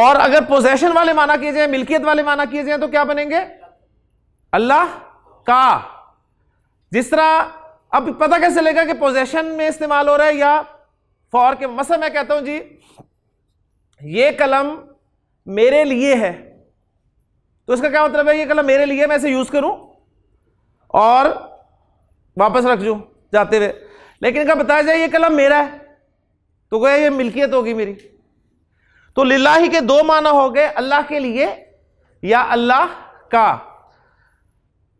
اور اگر پوزیشن والے معنی کیے جائیں ملکیت والے معنی کیے جائیں تو کیا بنیں گے اللہ کا جس طرح اب پتہ کیسے لے گا کہ پوزیشن میں استعمال ہو رہا ہے یا فور کے مسئلہ میں کہتا ہوں جی یہ قلم میرے لیے ہے تو اس کا کیا مطلب ہے یہ کلم میرے لیے میں اسے یوز کروں اور واپس رکھ جوں جاتے ہوئے لیکن کا بتایا جائے یہ کلم میرا ہے تو گویا یہ ملکیت ہوگی میری تو للہ ہی کے دو معنی ہو گئے اللہ کے لیے یا اللہ کا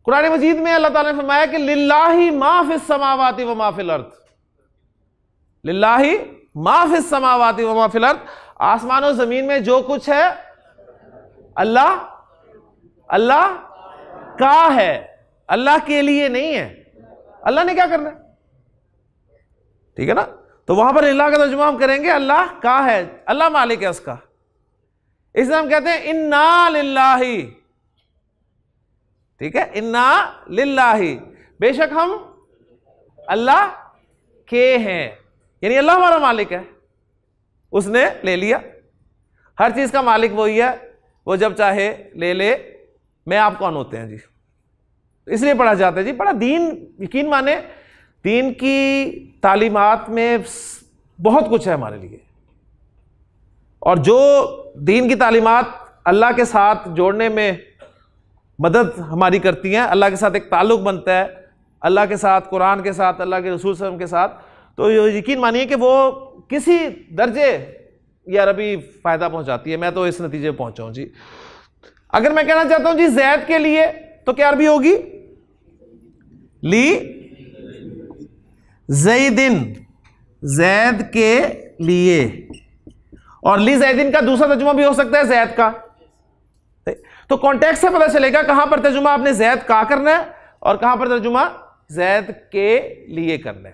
قرآن مجید میں اللہ تعالیٰ نے فرمایا کہ للہ ہی معاف السماوات و ما ما فی الارض آسمان و زمین میں جو کچھ ہے اللہ اللہ کا ہے اللہ کے لیے نہیں ہے اللہ نے کیا کرنا ٹھیک ہے نا تو وہاں پر اللہ کا ترجمہ ہم کریں گے اللہ کا ہے اللہ مالک ہے اس کا اس لیے ہم کہتے ہیں انا للہ ٹھیک ہے انا للہ بے شک ہم اللہ کے ہیں یعنی اللہ ہمارا مالک ہے اس نے لے لیا ہر چیز کا مالک وہی ہے وہ جب چاہے لے لے میں آپ کون ہوتے ہیں جی اس لیے پڑھا جاتا ہے جی پڑھا دین یقین مانے دین کی تعلیمات میں بہت کچھ ہے ہمارے لیے اور جو دین کی تعلیمات اللہ کے ساتھ جوڑنے میں مدد ہماری کرتی ہیں اللہ کے ساتھ ایک تعلق بنتا ہے اللہ کے ساتھ قرآن کے ساتھ اللہ کے رسول صلی اللہ علیہ وسلم کے ساتھ تو یقین مانیے کہ وہ کسی درجے یہ عربی فائدہ پہنچاتی ہے میں تو اس نتیجے پہ پہنچا ہوں جی اگر میں کہنا چاہتا ہوں جی زید کے لیے تو کیا عربی ہوگی لی زیدن زید کے لیے اور لی زیدن کا دوسرا ترجمہ بھی ہو سکتا ہے زید کا تو کانٹیکٹ سے پتہ چلے گا کہاں پر ترجمہ آپ نے زید کا کرنا ہے اور کہاں پر ترجمہ زید کے لیے کرنا ہے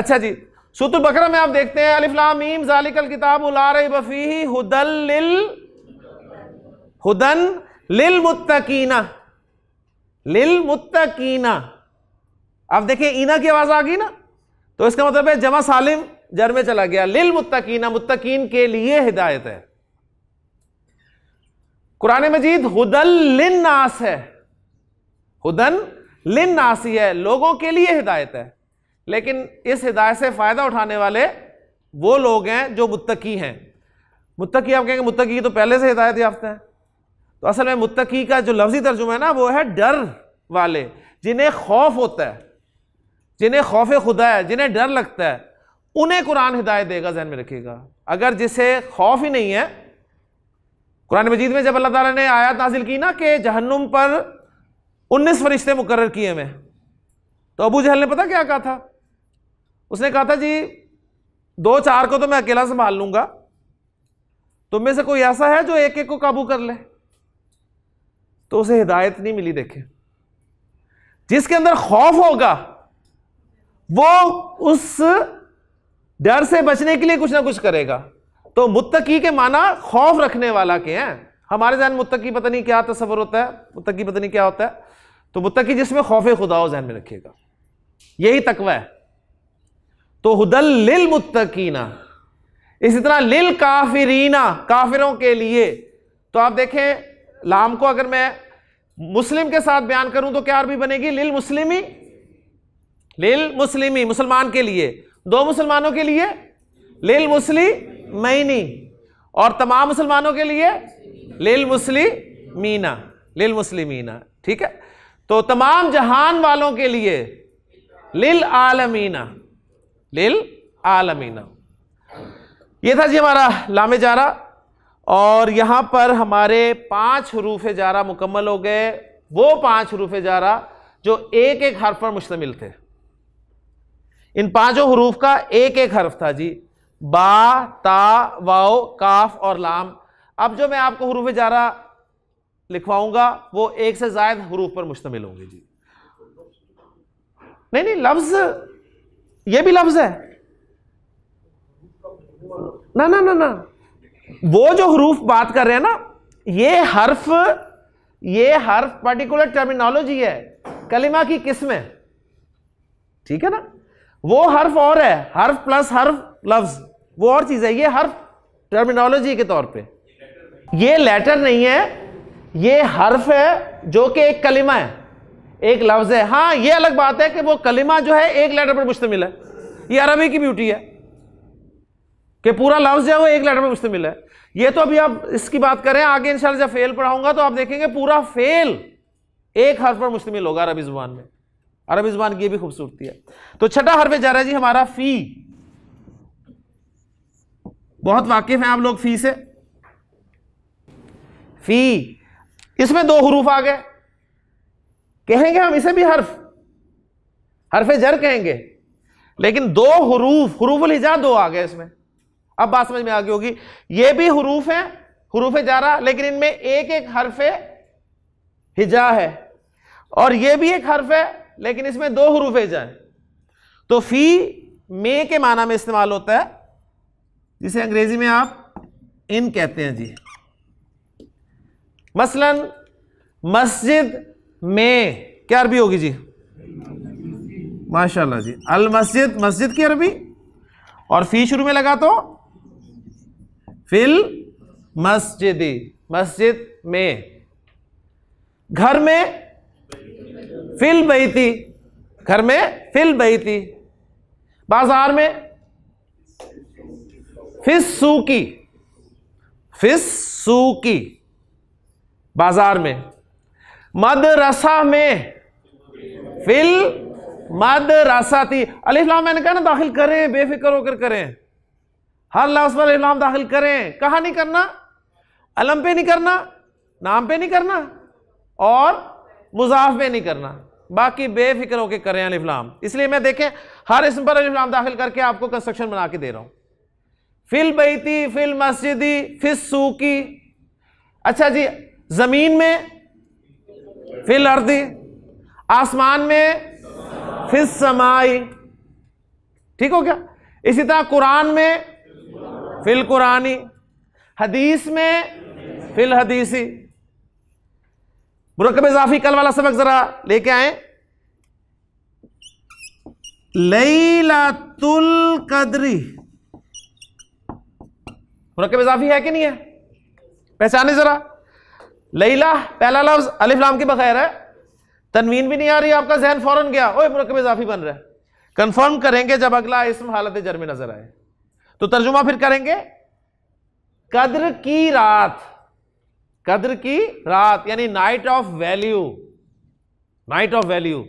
اچھا جی سوت البقرہ میں آپ دیکھتے ہیں علی ذالک الکتاب لا ریب فیہ ہدل ہدن لل متکینا آپ دیکھیں اینا کی آواز آ گئی نا تو اس کا مطلب ہے جمع سالم جر میں چلا گیا لل متقین کے لیے ہدایت ہے قرآن مجید ہدل ناس ہے ہدن لن ناسی ہے لوگوں کے لیے ہدایت ہے لیکن اس ہدایت سے فائدہ اٹھانے والے وہ لوگ ہیں جو متقی ہیں متقی آپ کہیں گے متقی تو پہلے سے ہدایت یافتہ ہے تو اصل میں متقی کا جو لفظی ترجمہ ہے نا وہ ہے ڈر والے جنہیں خوف ہوتا ہے جنہیں خوف خدا ہے جنہیں ڈر لگتا ہے انہیں قرآن ہدایت دے گا ذہن میں رکھے گا اگر جسے خوف ہی نہیں ہے قرآن مجید میں جب اللہ تعالیٰ نے آیات نازل کی نا کہ جہنم پر انیس فرشتے مقرر کیے میں تو ابو جہل نے پتا کیا کہا تھا اس نے کہا تھا جی دو چار کو تو میں اکیلا سنبھال لوں گا تم میں سے کوئی ایسا ہے جو ایک ایک کو قابو کر لے تو اسے ہدایت نہیں ملی دیکھے جس کے اندر خوف ہوگا وہ اس ڈر سے بچنے کے لیے کچھ نہ کچھ کرے گا تو متقی کے معنی خوف رکھنے والا کے ہیں ہمارے ذہن متقی پتہ نہیں کیا تصور ہوتا ہے متقی پتہ نہیں کیا ہوتا ہے تو متقی جس میں خوف خدا ہو ذہن میں رکھے گا یہی تقوی ہے تو لل متکینا اسی طرح لل کافرینا کافروں کے لیے تو آپ دیکھیں لام کو اگر میں مسلم کے ساتھ بیان کروں تو کیا عربی بنے گی لل مسلم لل مسلم مسلمان کے لیے دو مسلمانوں کے لیے لل مسلی مینی اور تمام مسلمانوں کے لیے لل مسلی مینا لل مینا ٹھیک ہے تو تمام جہان والوں کے لیے لل یہ تھا جی ہمارا لام جارہ اور یہاں پر ہمارے پانچ حروف جارہ مکمل ہو گئے وہ پانچ حروف جارہ جو ایک ایک حرف پر مشتمل تھے ان پانچوں حروف کا ایک ایک حرف تھا جی با تا واؤ کاف اور لام اب جو میں آپ کو حروف جارہ لکھواؤں گا وہ ایک سے زائد حروف پر مشتمل ہوں گے جی نہیں نہیں لفظ یہ بھی لفظ ہے نہ وہ جو حروف بات کر رہے ہیں نا یہ حرف یہ حرف پرٹیکولر ٹرمینالوجی ہے کلمہ کی قسم ہے ٹھیک ہے نا وہ حرف اور ہے حرف پلس حرف لفظ وہ اور چیز ہے یہ حرف ٹرمینالوجی کے طور پہ یہ لیٹر نہیں ہے یہ حرف ہے جو کہ ایک کلمہ ہے ایک لفظ ہے ہاں یہ الگ بات ہے کہ وہ کلمہ جو ہے ایک لیٹر پر مشتمل ہے یہ عربی کی بیوٹی ہے کہ پورا لفظ ہے وہ ایک لیٹر پر مشتمل ہے یہ تو ابھی آپ اس کی بات کریں آگے انشاءاللہ جب فیل پڑھاؤں گا تو آپ دیکھیں گے پورا فیل ایک حرف پر مشتمل ہوگا عربی عربی زبان زبان میں کی بھی خوبصورتی ہے تو چھٹا حرف جا رہا ہے جی ہمارا فی بہت واقف ہیں آپ لوگ فی سے فی اس میں دو حروف آ گئے کہیں گے ہم اسے بھی حرف حرف جر کہیں گے لیکن دو حروف حروف الحجا دو آ گئے اس میں اب بات سمجھ میں آگے ہوگی یہ بھی حروف ہیں حروف جارہ لیکن ان میں ایک ایک حرف حجا ہے اور یہ بھی ایک حرف ہے لیکن اس میں دو حروف حجا ہے تو فی مے کے معنی میں استعمال ہوتا ہے جسے انگریزی میں آپ ان کہتے ہیں جی مثلا مسجد میں کیا عربی ہوگی جی ماشاء اللہ جی المسجد مسجد کی عربی اور فی شروع میں لگا تو فل مسجد مسجد میں گھر میں فل بیتی گھر میں فل بیتی بازار میں فس سوکی بازار میں مدرسہ میں فل مدرسہ تھی علیہ السلام میں نے کہا نا داخل کریں بے فکر ہو کر کریں ہر پر علیہ السلام داخل کریں کہا نہیں کرنا علم پہ نہیں کرنا نام پہ نہیں کرنا اور مضاف پہ نہیں کرنا باقی بے فکر ہو کے کریں علیہ السلام اس لیے میں دیکھیں ہر اسم پر علیہ السلام داخل کر کے آپ کو کنسٹرکشن بنا کے دے رہا ہوں فل بیتی فل مسجدی فل سوکی اچھا جی زمین میں الارضی آسمان میں فل سمائی ٹھیک ہو گیا اسی طرح قرآن میں فل قرآنی حدیث میں فل حدیثی مرکب اضافی کل والا سبق ذرا لے کے آئیں لیلت القدری مرکب اضافی ہے کہ نہیں ہے پہچانے ذرا پہلا لفظ لام کے بغیر ہے تنوین بھی نہیں آ رہی آپ کا ذہن فوراً گیا اوے مرکب اضافی بن رہا ہے کنفرم کریں گے جب اگلا اسم حالت جرم نظر آئے تو ترجمہ پھر کریں گے قدر کی رات قدر کی رات یعنی night of value night of value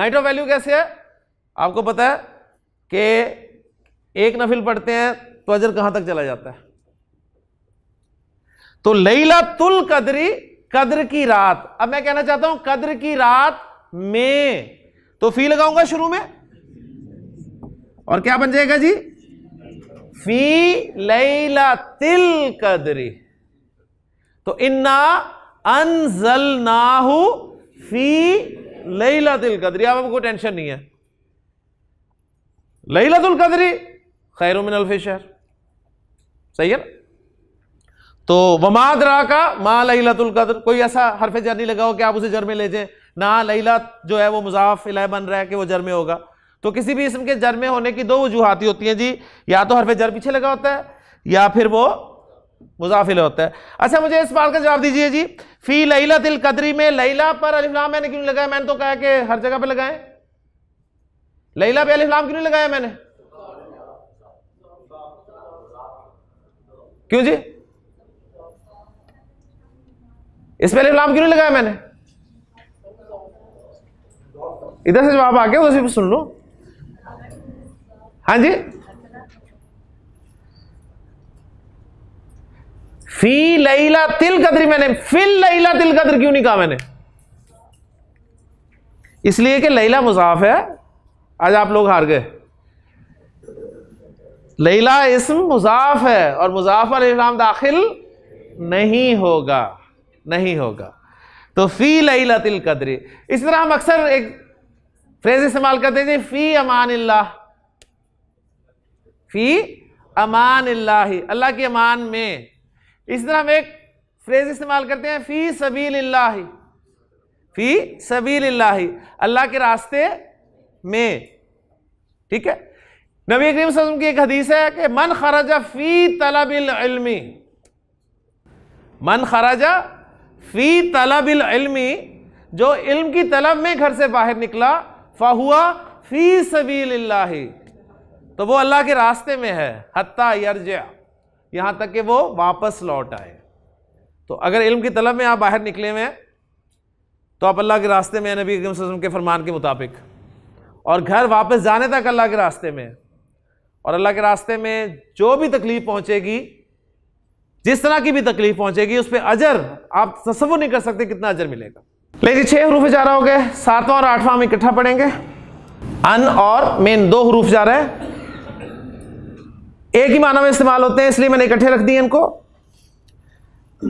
night of value کیسے ہے آپ کو پتا ہے کہ ایک نفل پڑھتے ہیں تو اجر کہاں تک چلا جاتا ہے لیلا تل قدری قدر کی رات اب میں کہنا چاہتا ہوں قدر کی رات میں تو فی لگاؤں گا شروع میں اور کیا بن جائے گا جی فی قدری تو انا انزل ناہو فی آپ کو ٹینشن نہیں ہے تل قدری خیر من من الف شہر نا تو وماد را کا ما لیلت القدر کوئی ایسا جر نہیں لگا ہو کہ آپ اسے میں لے جائیں نہ جو ہے وہ مضاف الہ بن رہا ہے کہ وہ میں ہوگا تو کسی بھی اسم کے جرمے ہونے کی دو وجوہاتی ہوتی ہیں جی یا تو حرف جر پیچھے لگا ہوتا ہے یا پھر وہ ہوتا ہے اچھا مجھے اس بات کا جواب دیجئے جی فی لیلت القدری میں لیلہ پر السلام میں نے کیوں لگایا میں نے تو کہا کہ ہر جگہ پہ لگائے علیہ السلام کیوں نہیں لگایا میں نے کیوں جی اس پہ لام کیوں نہیں لگایا میں نے ادھر سے جواب آ کے اسے بھی سن لو ہاں جی فی لا قدری میں نے فل لا قدر کیوں نہیں کہا میں نے اس لیے کہ لیلا مضاف ہے آج آپ لوگ ہار گئے لیلا اسم مضاف ہے اور مضاف علیہ السلام داخل نہیں ہوگا نہیں ہوگا تو فی اس طرح ہم اکثر ایک فریز استعمال کرتے تھے فی امان اللہ فی امان اللہ اللہ کے امان میں اس طرح ہم ایک فریز استعمال کرتے ہیں فی سبیل اللہ فی سبیل اللہ اللہ کے راستے میں ٹھیک ہے نبی کریم صلی اللہ علیہ وسلم کی ایک حدیث ہے کہ من خرج فی طلب العلمی من خرج فی طلب العلمی جو علم کی طلب میں گھر سے باہر نکلا فہوا فی سبیل اللہ تو وہ اللہ کے راستے میں ہے حتیٰ یرجع یہاں تک کہ وہ واپس لوٹ آئے تو اگر علم کی طلب میں آپ باہر نکلے ہوئے تو آپ اللہ کے راستے میں نبی صلی اللہ علیہ وسلم کے فرمان کے مطابق اور گھر واپس جانے تک اللہ کے راستے میں اور اللہ کے راستے میں جو بھی تکلیف پہنچے گی جس طرح کی بھی تکلیف پہنچے گی اس پہ اجر آپ تصور نہیں کر سکتے کتنا اجر ملے گا لیکن چھ حروف جا رہا ہو گئے ساتواں اور آٹھواں ہم اکٹھا پڑھیں گے ان اور مین دو حروف جا رہے ہیں ایک ہی معنی میں استعمال ہوتے ہیں اس لیے میں نے اکٹھے رکھ دیے ان کو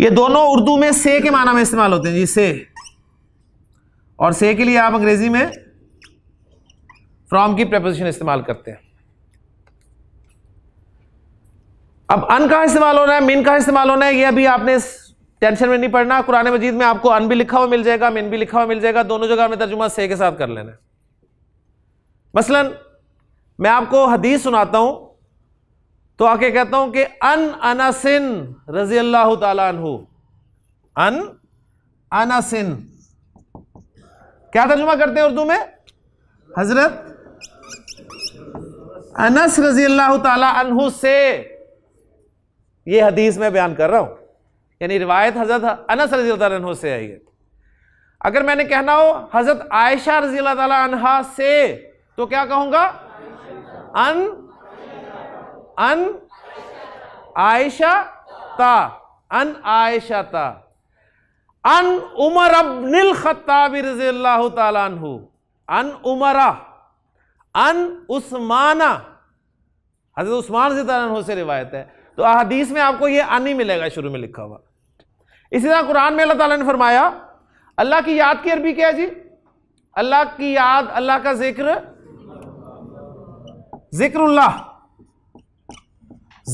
یہ دونوں اردو میں سے کے معنی میں استعمال ہوتے ہیں جی سے اور سے کے لیے آپ انگریزی میں فرام کی پریپوزیشن استعمال کرتے ہیں اب ان کا استعمال ہونا ہے من کا استعمال ہونا ہے یہ ابھی آپ نے ٹینشن میں نہیں پڑھنا قرآن مجید میں آپ کو ان بھی لکھا ہوا مل جائے گا من بھی لکھا ہوا مل جائے گا دونوں جگہ میں ترجمہ سے کے ساتھ کر لینا ہے مثلا میں آپ کو حدیث سناتا ہوں تو آ کے کہتا ہوں کہ ان انا سن رضی اللہ تعالیٰ عنہ انا سن کیا ترجمہ کرتے ہیں اردو میں حضرت انس رضی اللہ تعالیٰ عنہ سے یہ حدیث میں بیان کر رہا ہوں یعنی روایت حضرت انس رضی اللہ عنہ سے آئی ہے اگر میں نے کہنا ہو حضرت عائشہ رضی اللہ تعالیٰ سے تو کیا کہوں گا ان ان عائشہ تا ان عائشہ تا ان عمر ابن الخطاب رضی اللہ تعالیٰ عنہ ان ان عثمانہ حضرت عثمان رضی اللہ عنہ سے روایت ہے تو احادیث میں آپ کو یہ آنی ملے گا شروع میں لکھا ہوا اسی طرح قرآن میں اللہ تعالیٰ نے فرمایا اللہ کی یاد کی عربی کیا جی اللہ کی یاد اللہ کا ذکر ذکر اللہ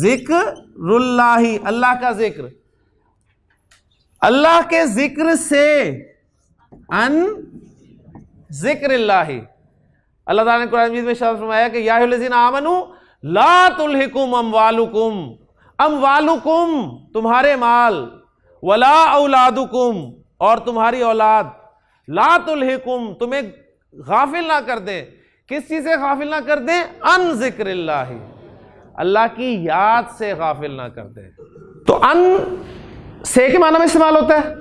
ذکر اللہ اللہ کا ذکر اللہ کے ذکر سے ان ذکر اللہ اللہ تعالیٰ نے قرآن میں فرمایا کہ یا لا تلحکم اموالکم والم تمہارے مال ولا اولاد کم اور تمہاری اولاد لا تلحکم تمہیں غافل نہ کر دیں کس چیز سے غافل نہ کر دیں ان ذکر اللہ اللہ کی یاد سے غافل نہ کر دیں تو ان سے کے معنی میں استعمال ہوتا ہے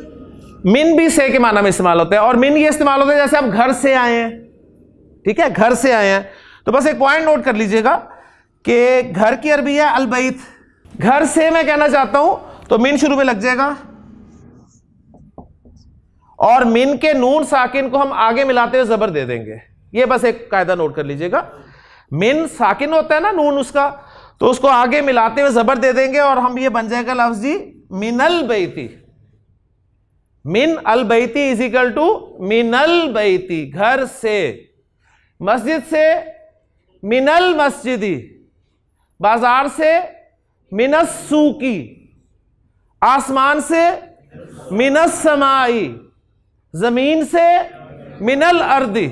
من بھی سے کے معنی میں استعمال ہوتا ہے اور من یہ استعمال ہوتا ہے جیسے آپ گھر سے آئے ہیں ٹھیک ہے گھر سے آئے ہیں تو بس ایک پوائنٹ نوٹ کر لیجئے گا کہ گھر کی عربی ہے البیت گھر سے میں کہنا چاہتا ہوں تو من شروع میں لگ جائے گا اور من کے نون ساکن کو ہم آگے ملاتے ہوئے زبر دے دیں گے یہ بس ایک قاعدہ نوٹ کر لیجئے گا من ساکن ہوتا ہے نا نون اس کا تو اس کو آگے ملاتے ہوئے زبر دے دیں گے اور ہم یہ بن جائے گا لفظ جی من البیتی من البیتی از اکل ٹو من البیتی گھر سے مسجد سے من المسجدی بازار سے کی آسمان سے منس سمائی زمین سے منل اردی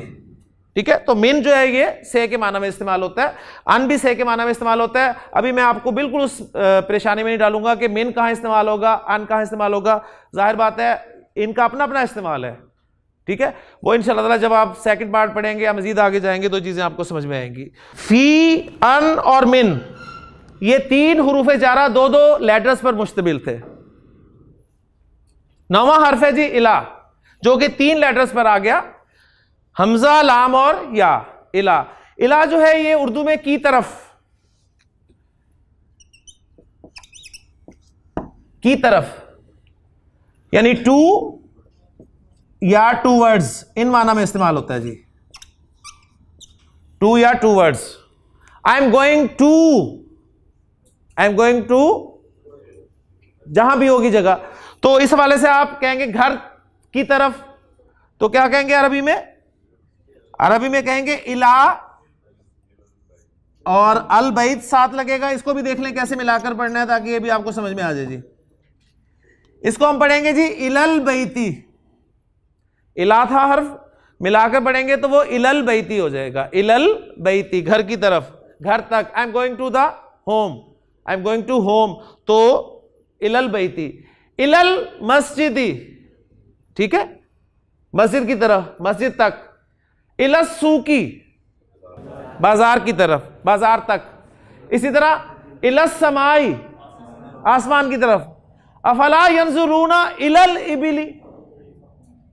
ٹھیک ہے تو من جو ہے یہ سے کے معنی میں استعمال ہوتا ہے ان بھی سے کے معنی میں استعمال ہوتا ہے ابھی میں آپ کو بالکل اس پریشانی میں نہیں ڈالوں گا کہ من کہاں استعمال ہوگا ان کہاں استعمال ہوگا ظاہر بات ہے ان کا اپنا اپنا استعمال ہے ٹھیک ہے وہ ان شاء اللہ تعالیٰ جب آپ سیکنڈ پارٹ پڑھیں گے یا مزید آگے جائیں گے تو چیزیں آپ کو سمجھ میں آئیں گی فی ان اور من یہ تین حروف جارہ دو دو لیٹرز پر مشتمل تھے نواں حرف ہے جی الہ جو کہ تین لیٹرز پر آ گیا حمزہ لام اور یا الہ الہ جو ہے یہ اردو میں کی طرف کی طرف یعنی ٹو یا ٹو ورڈز ان معنی میں استعمال ہوتا ہے جی ٹو یا to words I am going to I am going to جہاں بھی ہوگی جگہ تو اس حوالے سے آپ کہیں گے گھر کی طرف تو کیا کہیں گے عربی میں عربی میں کہیں گے الا اور البعید ساتھ لگے گا اس کو بھی دیکھ لیں کیسے ملا کر پڑھنا ہے تاکہ یہ بھی آپ کو سمجھ میں آ جائے جی اس کو ہم پڑھیں گے جی الل بیتی الا تھا حرف ملا کر پڑھیں گے تو وہ الل بیتی ہو جائے گا الل بیتی گھر کی طرف گھر تک I am going to the home going to home تو الل بیتی الل مسجدی ٹھیک ہے مسجد کی طرف مسجد تک الس سوکی بازار کی طرف بازار تک اسی طرح الس سمائی آسمان کی طرف افلا ینظرون الل ابلی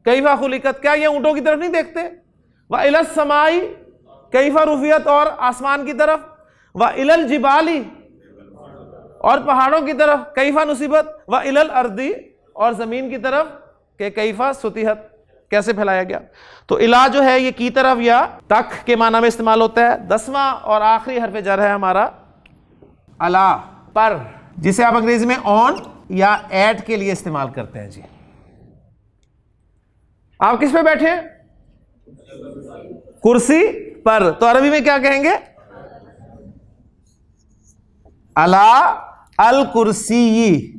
کیفا خلقت کیا یہ اونٹوں کی طرف نہیں دیکھتے و الس سمائی کیفا رفیت اور آسمان کی طرف و الل جبالی اور پہاڑوں کی طرف کیفہ نصیبت نصیبت الل اردی اور زمین کی طرف کہ کیسے پھیلایا گیا تو الا جو ہے یہ کی طرف یا تک کے معنی میں استعمال ہوتا ہے دسواں اور آخری حرف جر ہے ہمارا الا پر جسے آپ انگریزی میں آن یا ایٹ کے لیے استعمال کرتے ہیں جی آپ کس پہ بیٹھے ہیں کرسی پر تو عربی میں کیا کہیں گے الا الکرسی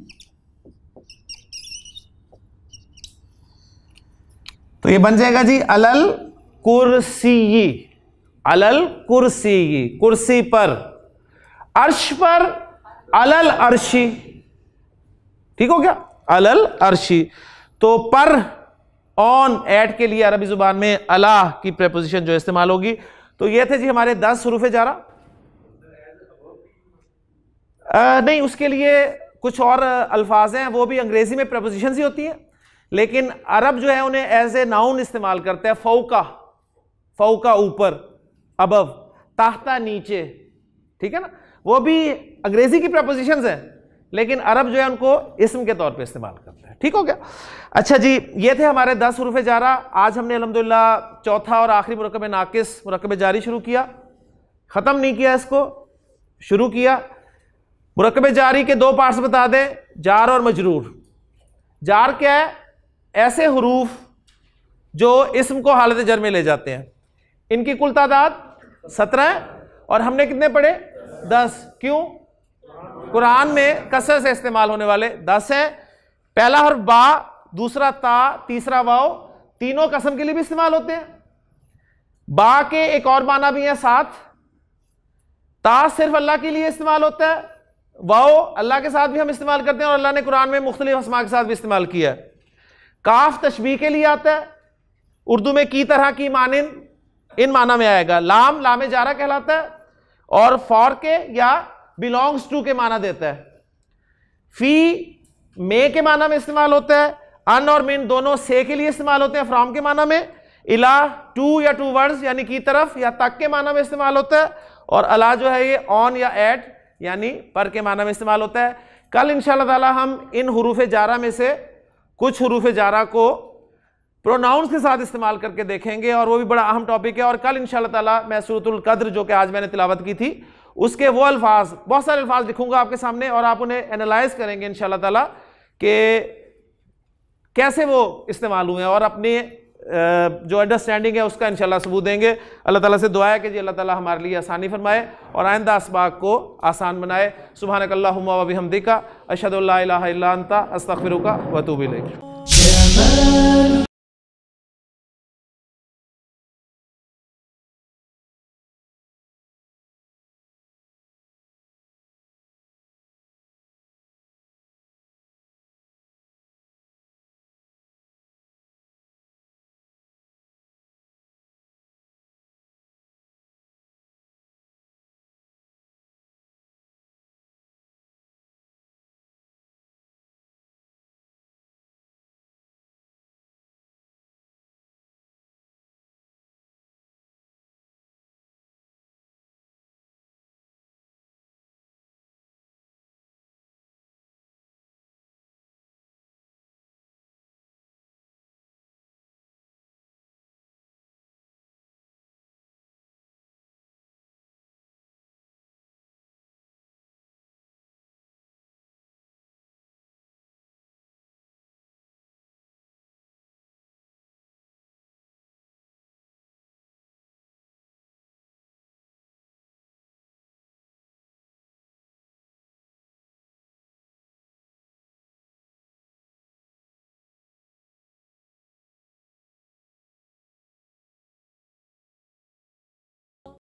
تو یہ بن جائے گا جی الل کرسی الل کرسی کرسی پر عرش پر الل عرشی ٹھیک ہو گیا الل عرشی تو پر آن ایڈ کے لیے عربی زبان میں اللہ کی پریپوزیشن جو استعمال ہوگی تو یہ تھے جی ہمارے دس حروف جارہ نہیں اس کے لیے کچھ اور الفاظ ہیں وہ بھی انگریزی میں پرپوزیشنز ہی ہوتی ہیں لیکن عرب جو ہے انہیں ایز اے ناؤن استعمال کرتے ہیں فوکا فوکا اوپر ابو تاہتا نیچے ٹھیک ہے نا وہ بھی انگریزی کی پرپوزیشنز ہیں لیکن عرب جو ہے ان کو اسم کے طور پہ استعمال کرتے ہیں ٹھیک ہو گیا اچھا جی یہ تھے ہمارے دس حروف جارہ آج ہم نے الحمدللہ چوتھا اور آخری مرکب ناقص مرکب جاری شروع کیا ختم نہیں کیا اس کو شروع کیا مرکب جاری کے دو پارٹس بتا دیں جار اور مجرور جار کیا ہے ایسے حروف جو اسم کو حالت جر میں لے جاتے ہیں ان کی کل تعداد سترہ اور ہم نے کتنے پڑھے دس کیوں قرآن میں کثر سے استعمال ہونے والے دس ہیں پہلا حرف با دوسرا تا تیسرا واؤ تینوں قسم کے لیے بھی استعمال ہوتے ہیں با کے ایک اور معنی بھی ہیں ساتھ تا صرف اللہ کے لیے استعمال ہوتا ہے واؤ اللہ کے ساتھ بھی ہم استعمال کرتے ہیں اور اللہ نے قرآن میں مختلف اسما کے ساتھ بھی استعمال کیا ہے کاف تشبیح کے لیے آتا ہے اردو میں کی طرح کی مانند ان معنی میں آئے گا لام لام جارہ کہلاتا ہے اور فور کے یا بلانگس ٹو کے معنی دیتا ہے فی مے کے معنی میں استعمال ہوتا ہے ان اور من دونوں سے کے لیے استعمال ہوتے ہیں فرام کے معنی میں الا ٹو یا ٹو ورڈز یعنی کی طرف یا تک کے معنی میں استعمال ہوتا ہے اور الا جو ہے یہ آن یا ایٹ یعنی پر کے معنی میں استعمال ہوتا ہے کل انشاءاللہ ہم ان حروف جارہ میں سے کچھ حروف جارہ کو پروناؤنس کے ساتھ استعمال کر کے دیکھیں گے اور وہ بھی بڑا اہم ٹاپک ہے اور کل انشاءاللہ میں اللہ القدر جو کہ آج میں نے تلاوت کی تھی اس کے وہ الفاظ بہت سارے الفاظ لکھوں گا آپ کے سامنے اور آپ انہیں انالائز کریں گے انشاءاللہ کہ کیسے وہ استعمال ہوئے ہیں اور اپنے جو انڈرسٹینڈنگ ہے اس کا انشاءاللہ ثبوت دیں گے اللہ تعالیٰ سے دعا ہے کہ جی اللہ تعالیٰ ہمارے لیے آسانی فرمائے اور آئندہ اسباق کو آسان بنائے سبحانک اللہم و بحمدکا اشہد اللہ الہ الا اللہ انتا استغفرکا و وطوبی لیکن